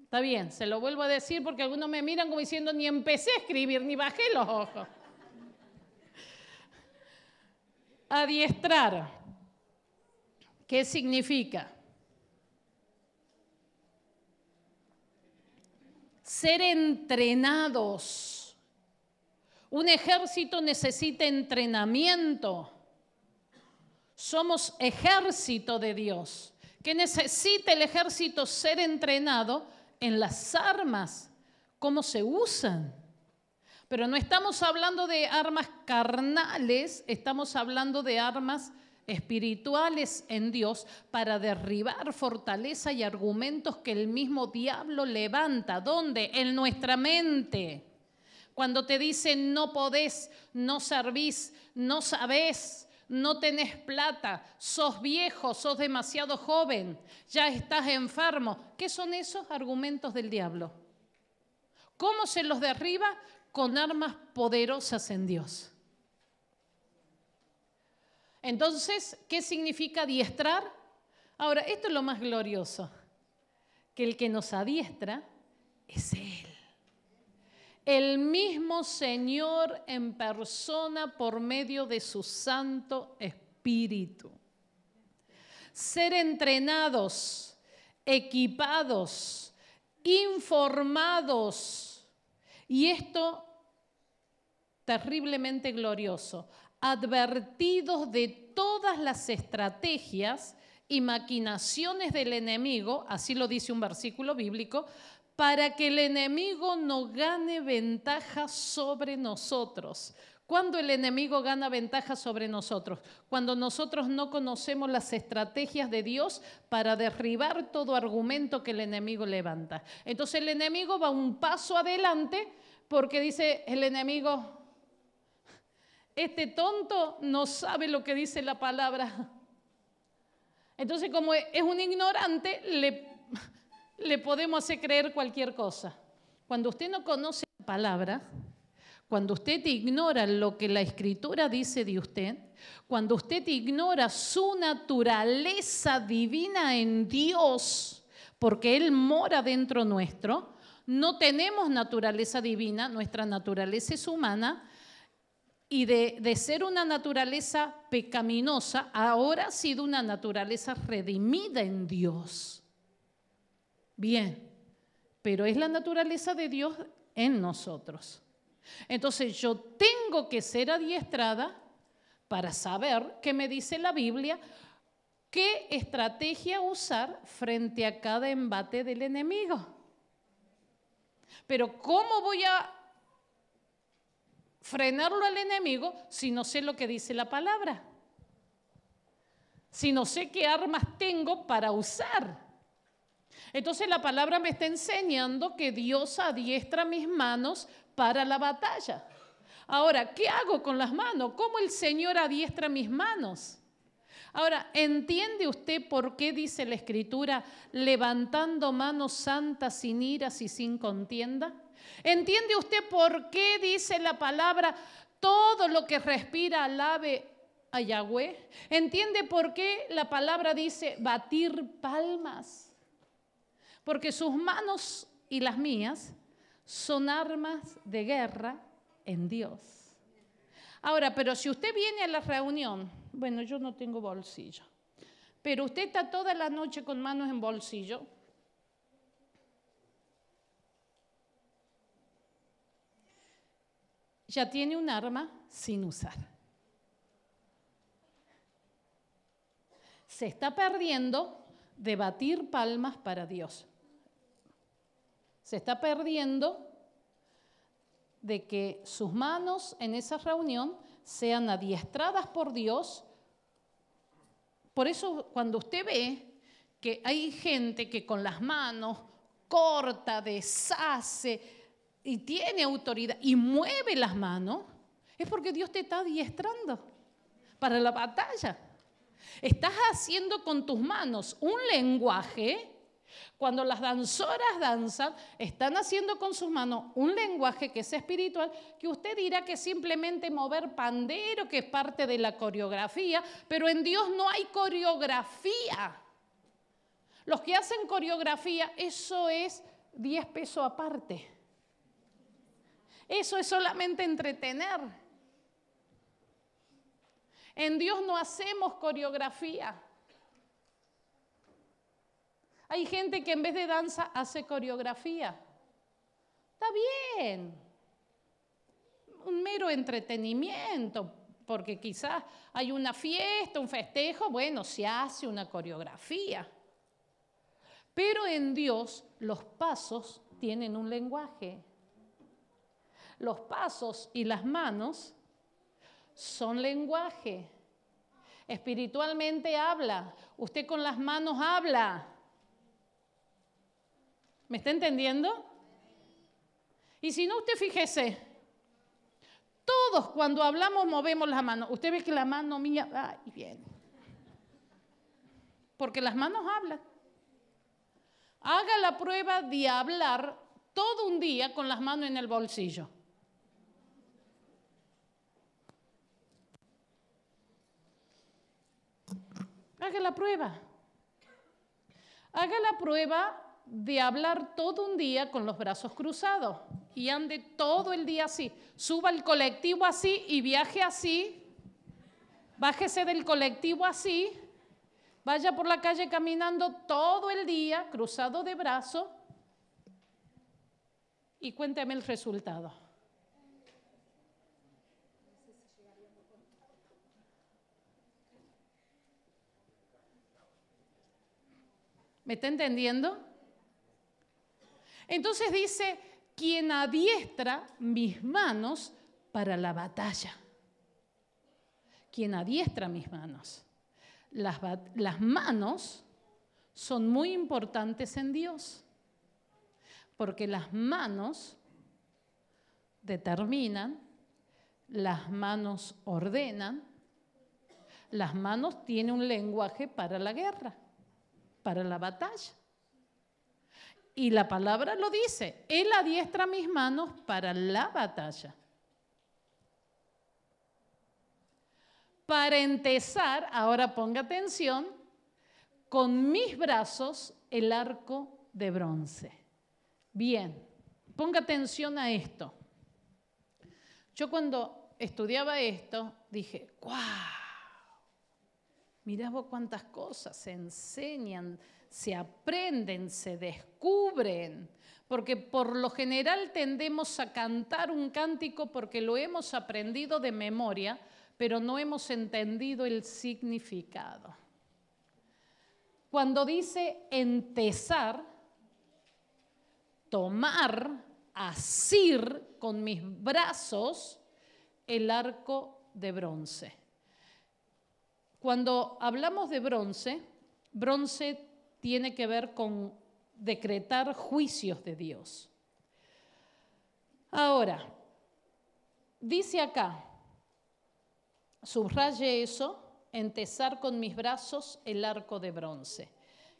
Está bien, se lo vuelvo a decir porque algunos me miran como diciendo, ni empecé a escribir, ni bajé los ojos. Adiestrar. ¿Qué significa? Ser entrenados. Un ejército necesita entrenamiento. Somos ejército de Dios. Que necesita el ejército ser entrenado en las armas, cómo se usan. Pero no estamos hablando de armas carnales, estamos hablando de armas espirituales en Dios para derribar fortaleza y argumentos que el mismo diablo levanta. ¿Dónde? En nuestra mente. Cuando te dicen no podés, no servís, no sabés, no tenés plata, sos viejo, sos demasiado joven, ya estás enfermo. ¿Qué son esos argumentos del diablo? ¿Cómo se los derriba? Con armas poderosas en Dios. Entonces, ¿qué significa adiestrar? Ahora, esto es lo más glorioso, que el que nos adiestra es Él el mismo Señor en persona por medio de su Santo Espíritu. Ser entrenados, equipados, informados. Y esto terriblemente glorioso, advertidos de todas las estrategias y maquinaciones del enemigo, así lo dice un versículo bíblico, para que el enemigo no gane ventaja sobre nosotros. Cuando el enemigo gana ventaja sobre nosotros, cuando nosotros no conocemos las estrategias de Dios para derribar todo argumento que el enemigo levanta. Entonces el enemigo va un paso adelante porque dice el enemigo, este tonto no sabe lo que dice la palabra. Entonces como es un ignorante, le le podemos hacer creer cualquier cosa. Cuando usted no conoce la palabra, cuando usted ignora lo que la escritura dice de usted, cuando usted ignora su naturaleza divina en Dios, porque Él mora dentro nuestro, no tenemos naturaleza divina, nuestra naturaleza es humana, y de, de ser una naturaleza pecaminosa, ahora ha sido una naturaleza redimida en Dios bien, pero es la naturaleza de Dios en nosotros. Entonces yo tengo que ser adiestrada para saber qué me dice la Biblia, qué estrategia usar frente a cada embate del enemigo. Pero ¿cómo voy a frenarlo al enemigo si no sé lo que dice la palabra? Si no sé qué armas tengo para usar. Entonces la palabra me está enseñando que Dios adiestra mis manos para la batalla. Ahora, ¿qué hago con las manos? ¿Cómo el Señor adiestra mis manos? Ahora, ¿entiende usted por qué dice la Escritura levantando manos santas sin iras y sin contienda? ¿Entiende usted por qué dice la palabra todo lo que respira alabe a Yahweh? ¿Entiende por qué la palabra dice batir palmas? porque sus manos y las mías son armas de guerra en Dios. Ahora, pero si usted viene a la reunión, bueno, yo no tengo bolsillo, pero usted está toda la noche con manos en bolsillo, ya tiene un arma sin usar. Se está perdiendo de batir palmas para Dios se está perdiendo de que sus manos en esa reunión sean adiestradas por Dios. Por eso cuando usted ve que hay gente que con las manos corta, deshace y tiene autoridad y mueve las manos, es porque Dios te está adiestrando para la batalla. Estás haciendo con tus manos un lenguaje cuando las danzoras danzan, están haciendo con sus manos un lenguaje que es espiritual, que usted dirá que simplemente mover pandero, que es parte de la coreografía, pero en Dios no hay coreografía. Los que hacen coreografía, eso es 10 pesos aparte. Eso es solamente entretener. En Dios no hacemos coreografía. Hay gente que en vez de danza hace coreografía. Está bien. Un mero entretenimiento, porque quizás hay una fiesta, un festejo, bueno, se hace una coreografía. Pero en Dios los pasos tienen un lenguaje. Los pasos y las manos son lenguaje. Espiritualmente habla. Usted con las manos habla. ¿Me está entendiendo? Y si no, usted fíjese, todos cuando hablamos movemos la mano. Usted ve que la mano mía, ay, bien. Porque las manos hablan. Haga la prueba de hablar todo un día con las manos en el bolsillo. Haga la prueba. Haga la prueba de hablar todo un día con los brazos cruzados y ande todo el día así, suba el colectivo así y viaje así, bájese del colectivo así, vaya por la calle caminando todo el día cruzado de brazos y cuénteme el resultado. ¿Me está entendiendo? Entonces dice, quien adiestra mis manos para la batalla. Quien adiestra mis manos. Las, manos son muy importantes en Dios, porque las manos determinan, las manos ordenan, las manos tienen un lenguaje para la guerra, para la batalla. Y la palabra lo dice, Él adiestra mis manos para la batalla. Para empezar, ahora ponga atención, con mis brazos el arco de bronce. Bien, ponga atención a esto. Yo cuando estudiaba esto, dije, ¡guau! Mirá vos cuántas cosas se enseñan se aprenden, se descubren, porque por lo general tendemos a cantar un cántico porque lo hemos aprendido de memoria, pero no hemos entendido el significado. Cuando dice entesar, tomar, asir con mis brazos el arco de bronce. Cuando hablamos de bronce, bronce tiene que ver con decretar juicios de Dios. Ahora, dice acá, subraye eso, entesar con mis brazos el arco de bronce.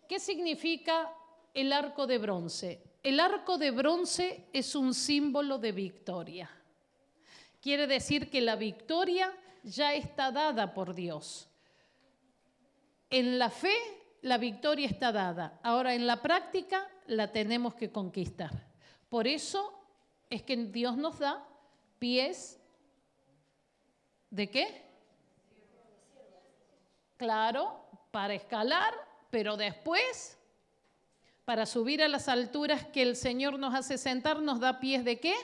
¿Qué significa el arco de bronce? El arco de bronce es un símbolo de victoria. Quiere decir que la victoria ya está dada por Dios. En la fe la victoria está dada. Ahora en la práctica la tenemos que conquistar. Por eso es que Dios nos da pies de qué? Claro, para escalar, pero después, para subir a las alturas que el Señor nos hace sentar, nos da pies de qué?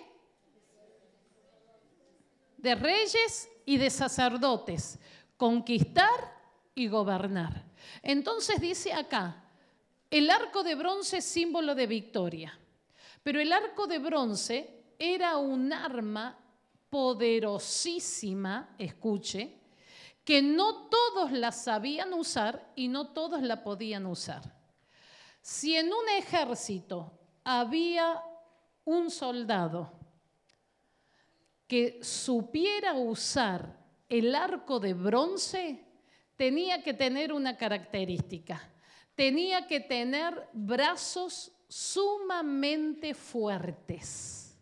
De reyes y de sacerdotes. Conquistar y gobernar. Entonces dice acá, el arco de bronce es símbolo de victoria, pero el arco de bronce era un arma poderosísima, escuche, que no todos la sabían usar y no todos la podían usar. Si en un ejército había un soldado que supiera usar el arco de bronce, tenía que tener una característica. Tenía que tener brazos sumamente fuertes.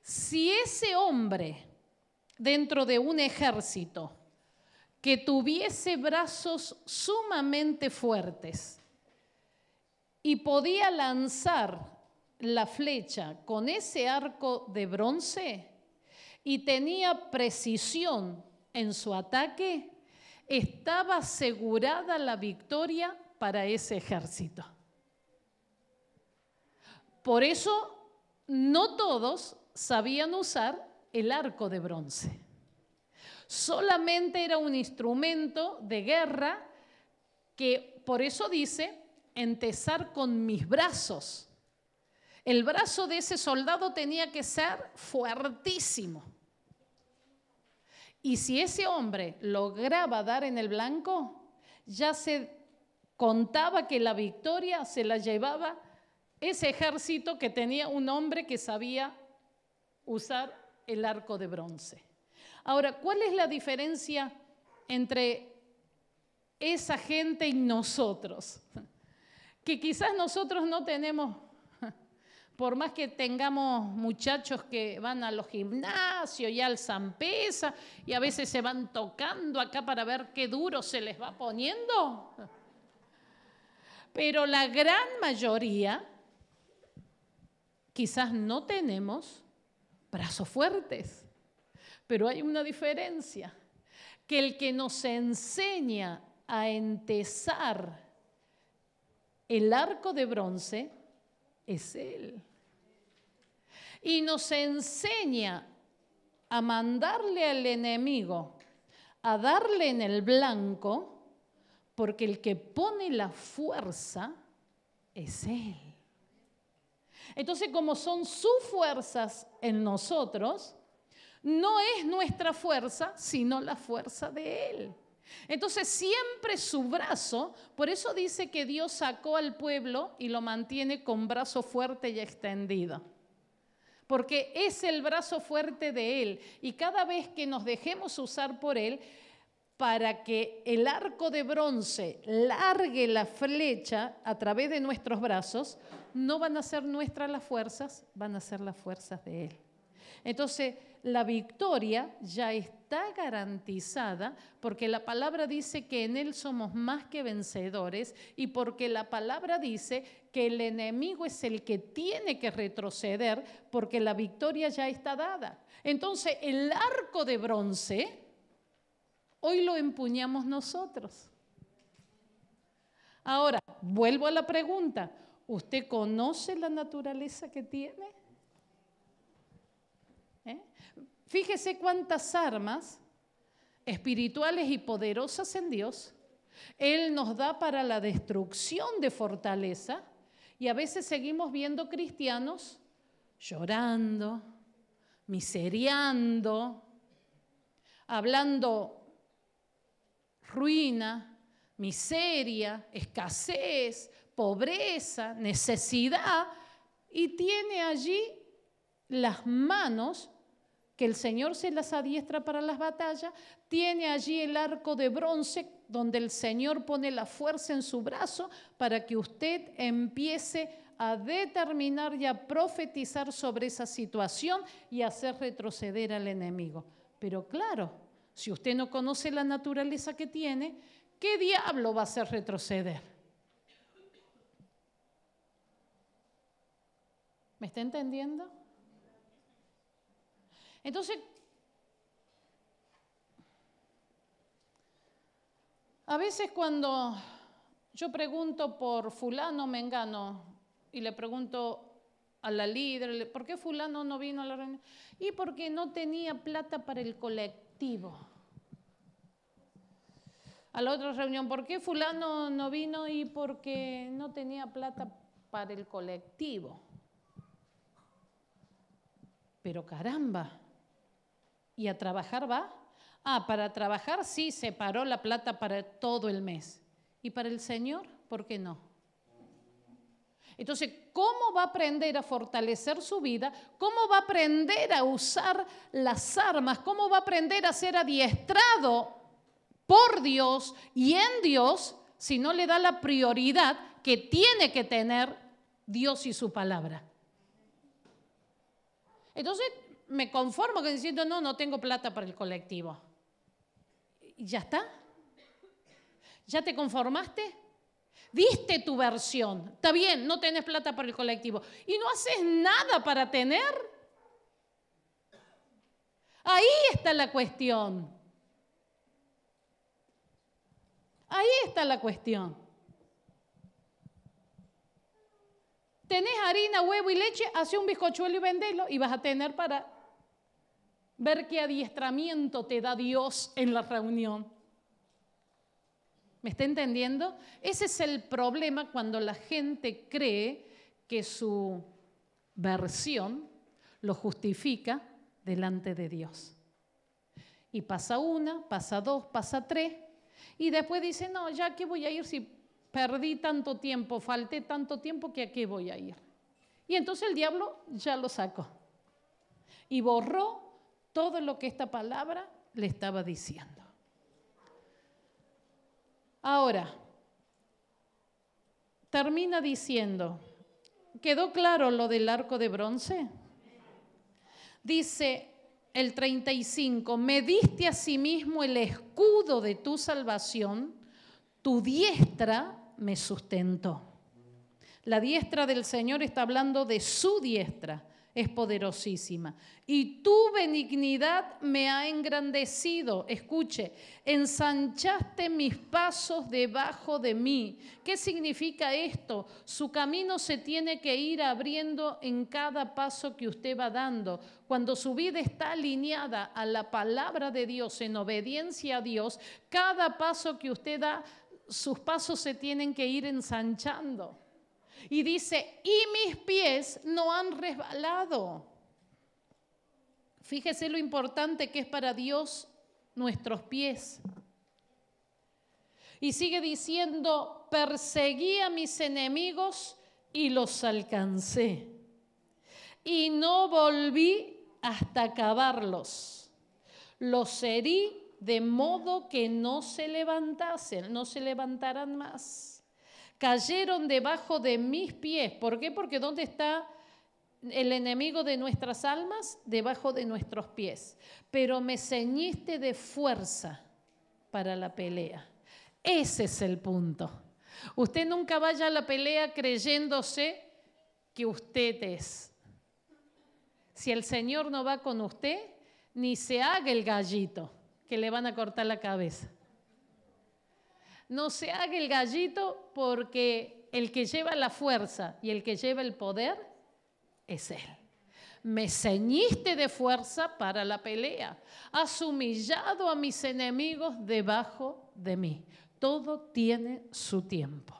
Si ese hombre dentro de un ejército que tuviese brazos sumamente fuertes y podía lanzar la flecha con ese arco de bronce y tenía precisión en su ataque, estaba asegurada la victoria para ese ejército. Por eso no todos sabían usar el arco de bronce. Solamente era un instrumento de guerra que, por eso dice, empezar con mis brazos. El brazo de ese soldado tenía que ser fuertísimo. Y si ese hombre lograba dar en el blanco, ya se contaba que la victoria se la llevaba ese ejército que tenía un hombre que sabía usar el arco de bronce. Ahora, ¿cuál es la diferencia entre esa gente y nosotros? Que quizás nosotros no tenemos por más que tengamos muchachos que van a los gimnasios y alzan pesa y a veces se van tocando acá para ver qué duro se les va poniendo, pero la gran mayoría quizás no tenemos brazos fuertes, pero hay una diferencia, que el que nos enseña a entesar el arco de bronce es Él. Y nos enseña a mandarle al enemigo, a darle en el blanco, porque el que pone la fuerza es Él. Entonces, como son sus fuerzas en nosotros, no es nuestra fuerza, sino la fuerza de Él. Entonces siempre su brazo, por eso dice que Dios sacó al pueblo y lo mantiene con brazo fuerte y extendido. Porque es el brazo fuerte de Él. Y cada vez que nos dejemos usar por Él, para que el arco de bronce largue la flecha a través de nuestros brazos, no van a ser nuestras las fuerzas, van a ser las fuerzas de Él. Entonces, la victoria ya está garantizada porque la palabra dice que en Él somos más que vencedores y porque la palabra dice que el enemigo es el que tiene que retroceder porque la victoria ya está dada. Entonces, el arco de bronce, hoy lo empuñamos nosotros. Ahora, vuelvo a la pregunta, ¿usted conoce la naturaleza que tiene? Fíjese cuántas armas espirituales y poderosas en Dios Él nos da para la destrucción de fortaleza y a veces seguimos viendo cristianos llorando, miseriando, hablando ruina, miseria, escasez, pobreza, necesidad, y tiene allí las manos que el Señor se las adiestra para las batallas, tiene allí el arco de bronce donde el Señor pone la fuerza en su brazo para que usted empiece a determinar y a profetizar sobre esa situación y hacer retroceder al enemigo. Pero claro, si usted no conoce la naturaleza que tiene, ¿qué diablo va a hacer retroceder? ¿Me está entendiendo? Entonces, a veces cuando yo pregunto por fulano, me engano, y le pregunto a la líder, ¿por qué fulano no vino a la reunión? Y porque no tenía plata para el colectivo. A la otra reunión, ¿por qué fulano no vino? Y porque no tenía plata para el colectivo. Pero caramba, ¿Y a trabajar va? Ah, para trabajar sí se paró la plata para todo el mes. ¿Y para el Señor? ¿Por qué no? Entonces, ¿cómo va a aprender a fortalecer su vida? ¿Cómo va a aprender a usar las armas? ¿Cómo va a aprender a ser adiestrado por Dios y en Dios si no le da la prioridad que tiene que tener Dios y su palabra? Entonces, me conformo con diciendo, no, no tengo plata para el colectivo. ¿Y ya está? ¿Ya te conformaste? Diste tu versión. Está bien, no tenés plata para el colectivo. Y no haces nada para tener. Ahí está la cuestión. Ahí está la cuestión. Tenés harina, huevo y leche, hace un bizcochuelo y vendelo y vas a tener para ver qué adiestramiento te da Dios en la reunión. ¿Me está entendiendo? Ese es el problema cuando la gente cree que su versión lo justifica delante de Dios. Y pasa una, pasa dos, pasa tres, y después dice, no, ya que voy a ir si perdí tanto tiempo, falté tanto tiempo que a qué voy a ir. Y entonces el diablo ya lo sacó y borró todo lo que esta palabra le estaba diciendo. Ahora, termina diciendo, ¿quedó claro lo del arco de bronce? Dice el 35, me diste a sí mismo el escudo de tu salvación, tu diestra me sustentó. La diestra del Señor está hablando de su diestra es poderosísima. Y tu benignidad me ha engrandecido. Escuche, ensanchaste mis pasos debajo de mí. ¿Qué significa esto? Su camino se tiene que ir abriendo en cada paso que usted va dando. Cuando su vida está alineada a la palabra de Dios, en obediencia a Dios, cada paso que usted da, sus pasos se tienen que ir ensanchando. Y dice, y mis pies no han resbalado. Fíjese lo importante que es para Dios nuestros pies. Y sigue diciendo, perseguí a mis enemigos y los alcancé. Y no volví hasta acabarlos. Los herí de modo que no se levantasen, no se levantaran más cayeron debajo de mis pies. ¿Por qué? Porque ¿dónde está el enemigo de nuestras almas? Debajo de nuestros pies. Pero me ceñiste de fuerza para la pelea. Ese es el punto. Usted nunca vaya a la pelea creyéndose que usted es. Si el Señor no va con usted, ni se haga el gallito, que le van a cortar la cabeza no se haga el gallito porque el que lleva la fuerza y el que lleva el poder es Él. Me ceñiste de fuerza para la pelea. Has humillado a mis enemigos debajo de mí. Todo tiene su tiempo.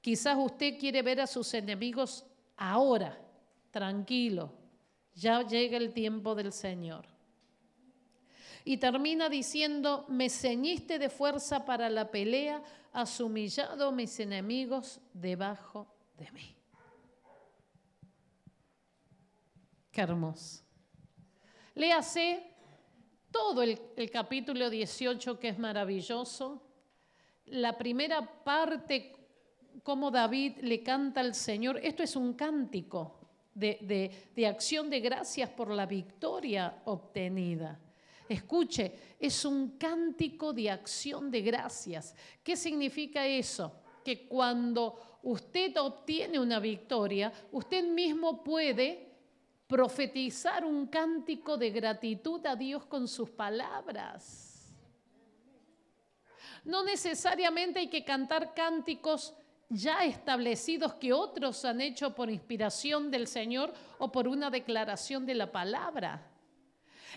Quizás usted quiere ver a sus enemigos ahora, tranquilo. Ya llega el tiempo del Señor. Y termina diciendo, me ceñiste de fuerza para la pelea, has humillado mis enemigos debajo de mí. Qué hermoso. Léase todo el, capítulo 18 que es maravilloso. La primera parte, cómo David le canta al Señor. Esto es un cántico de acción de gracias por la victoria obtenida. Escuche, es un cántico de acción de gracias. ¿Qué significa eso? Que cuando usted obtiene una victoria, usted mismo puede profetizar un cántico de gratitud a Dios con sus palabras. No necesariamente hay que cantar cánticos ya establecidos que otros han hecho por inspiración del Señor o por una declaración de la palabra.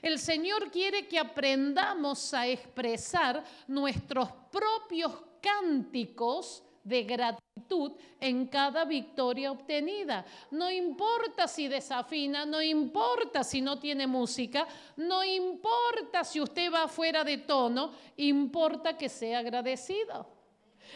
El Señor quiere que aprendamos a expresar nuestros propios cánticos de gratitud en cada victoria obtenida. No importa si desafina, no importa si no tiene música, no importa si usted va fuera de tono, importa que sea agradecido.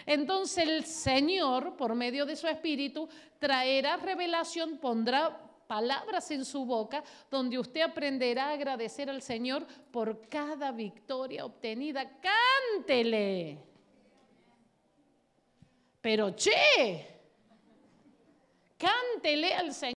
Entonces el Señor, por medio de su Espíritu, traerá revelación, pondrá palabras en su boca, donde usted aprenderá a agradecer al Señor por cada victoria obtenida. Cántele. Pero che, cántele al Señor.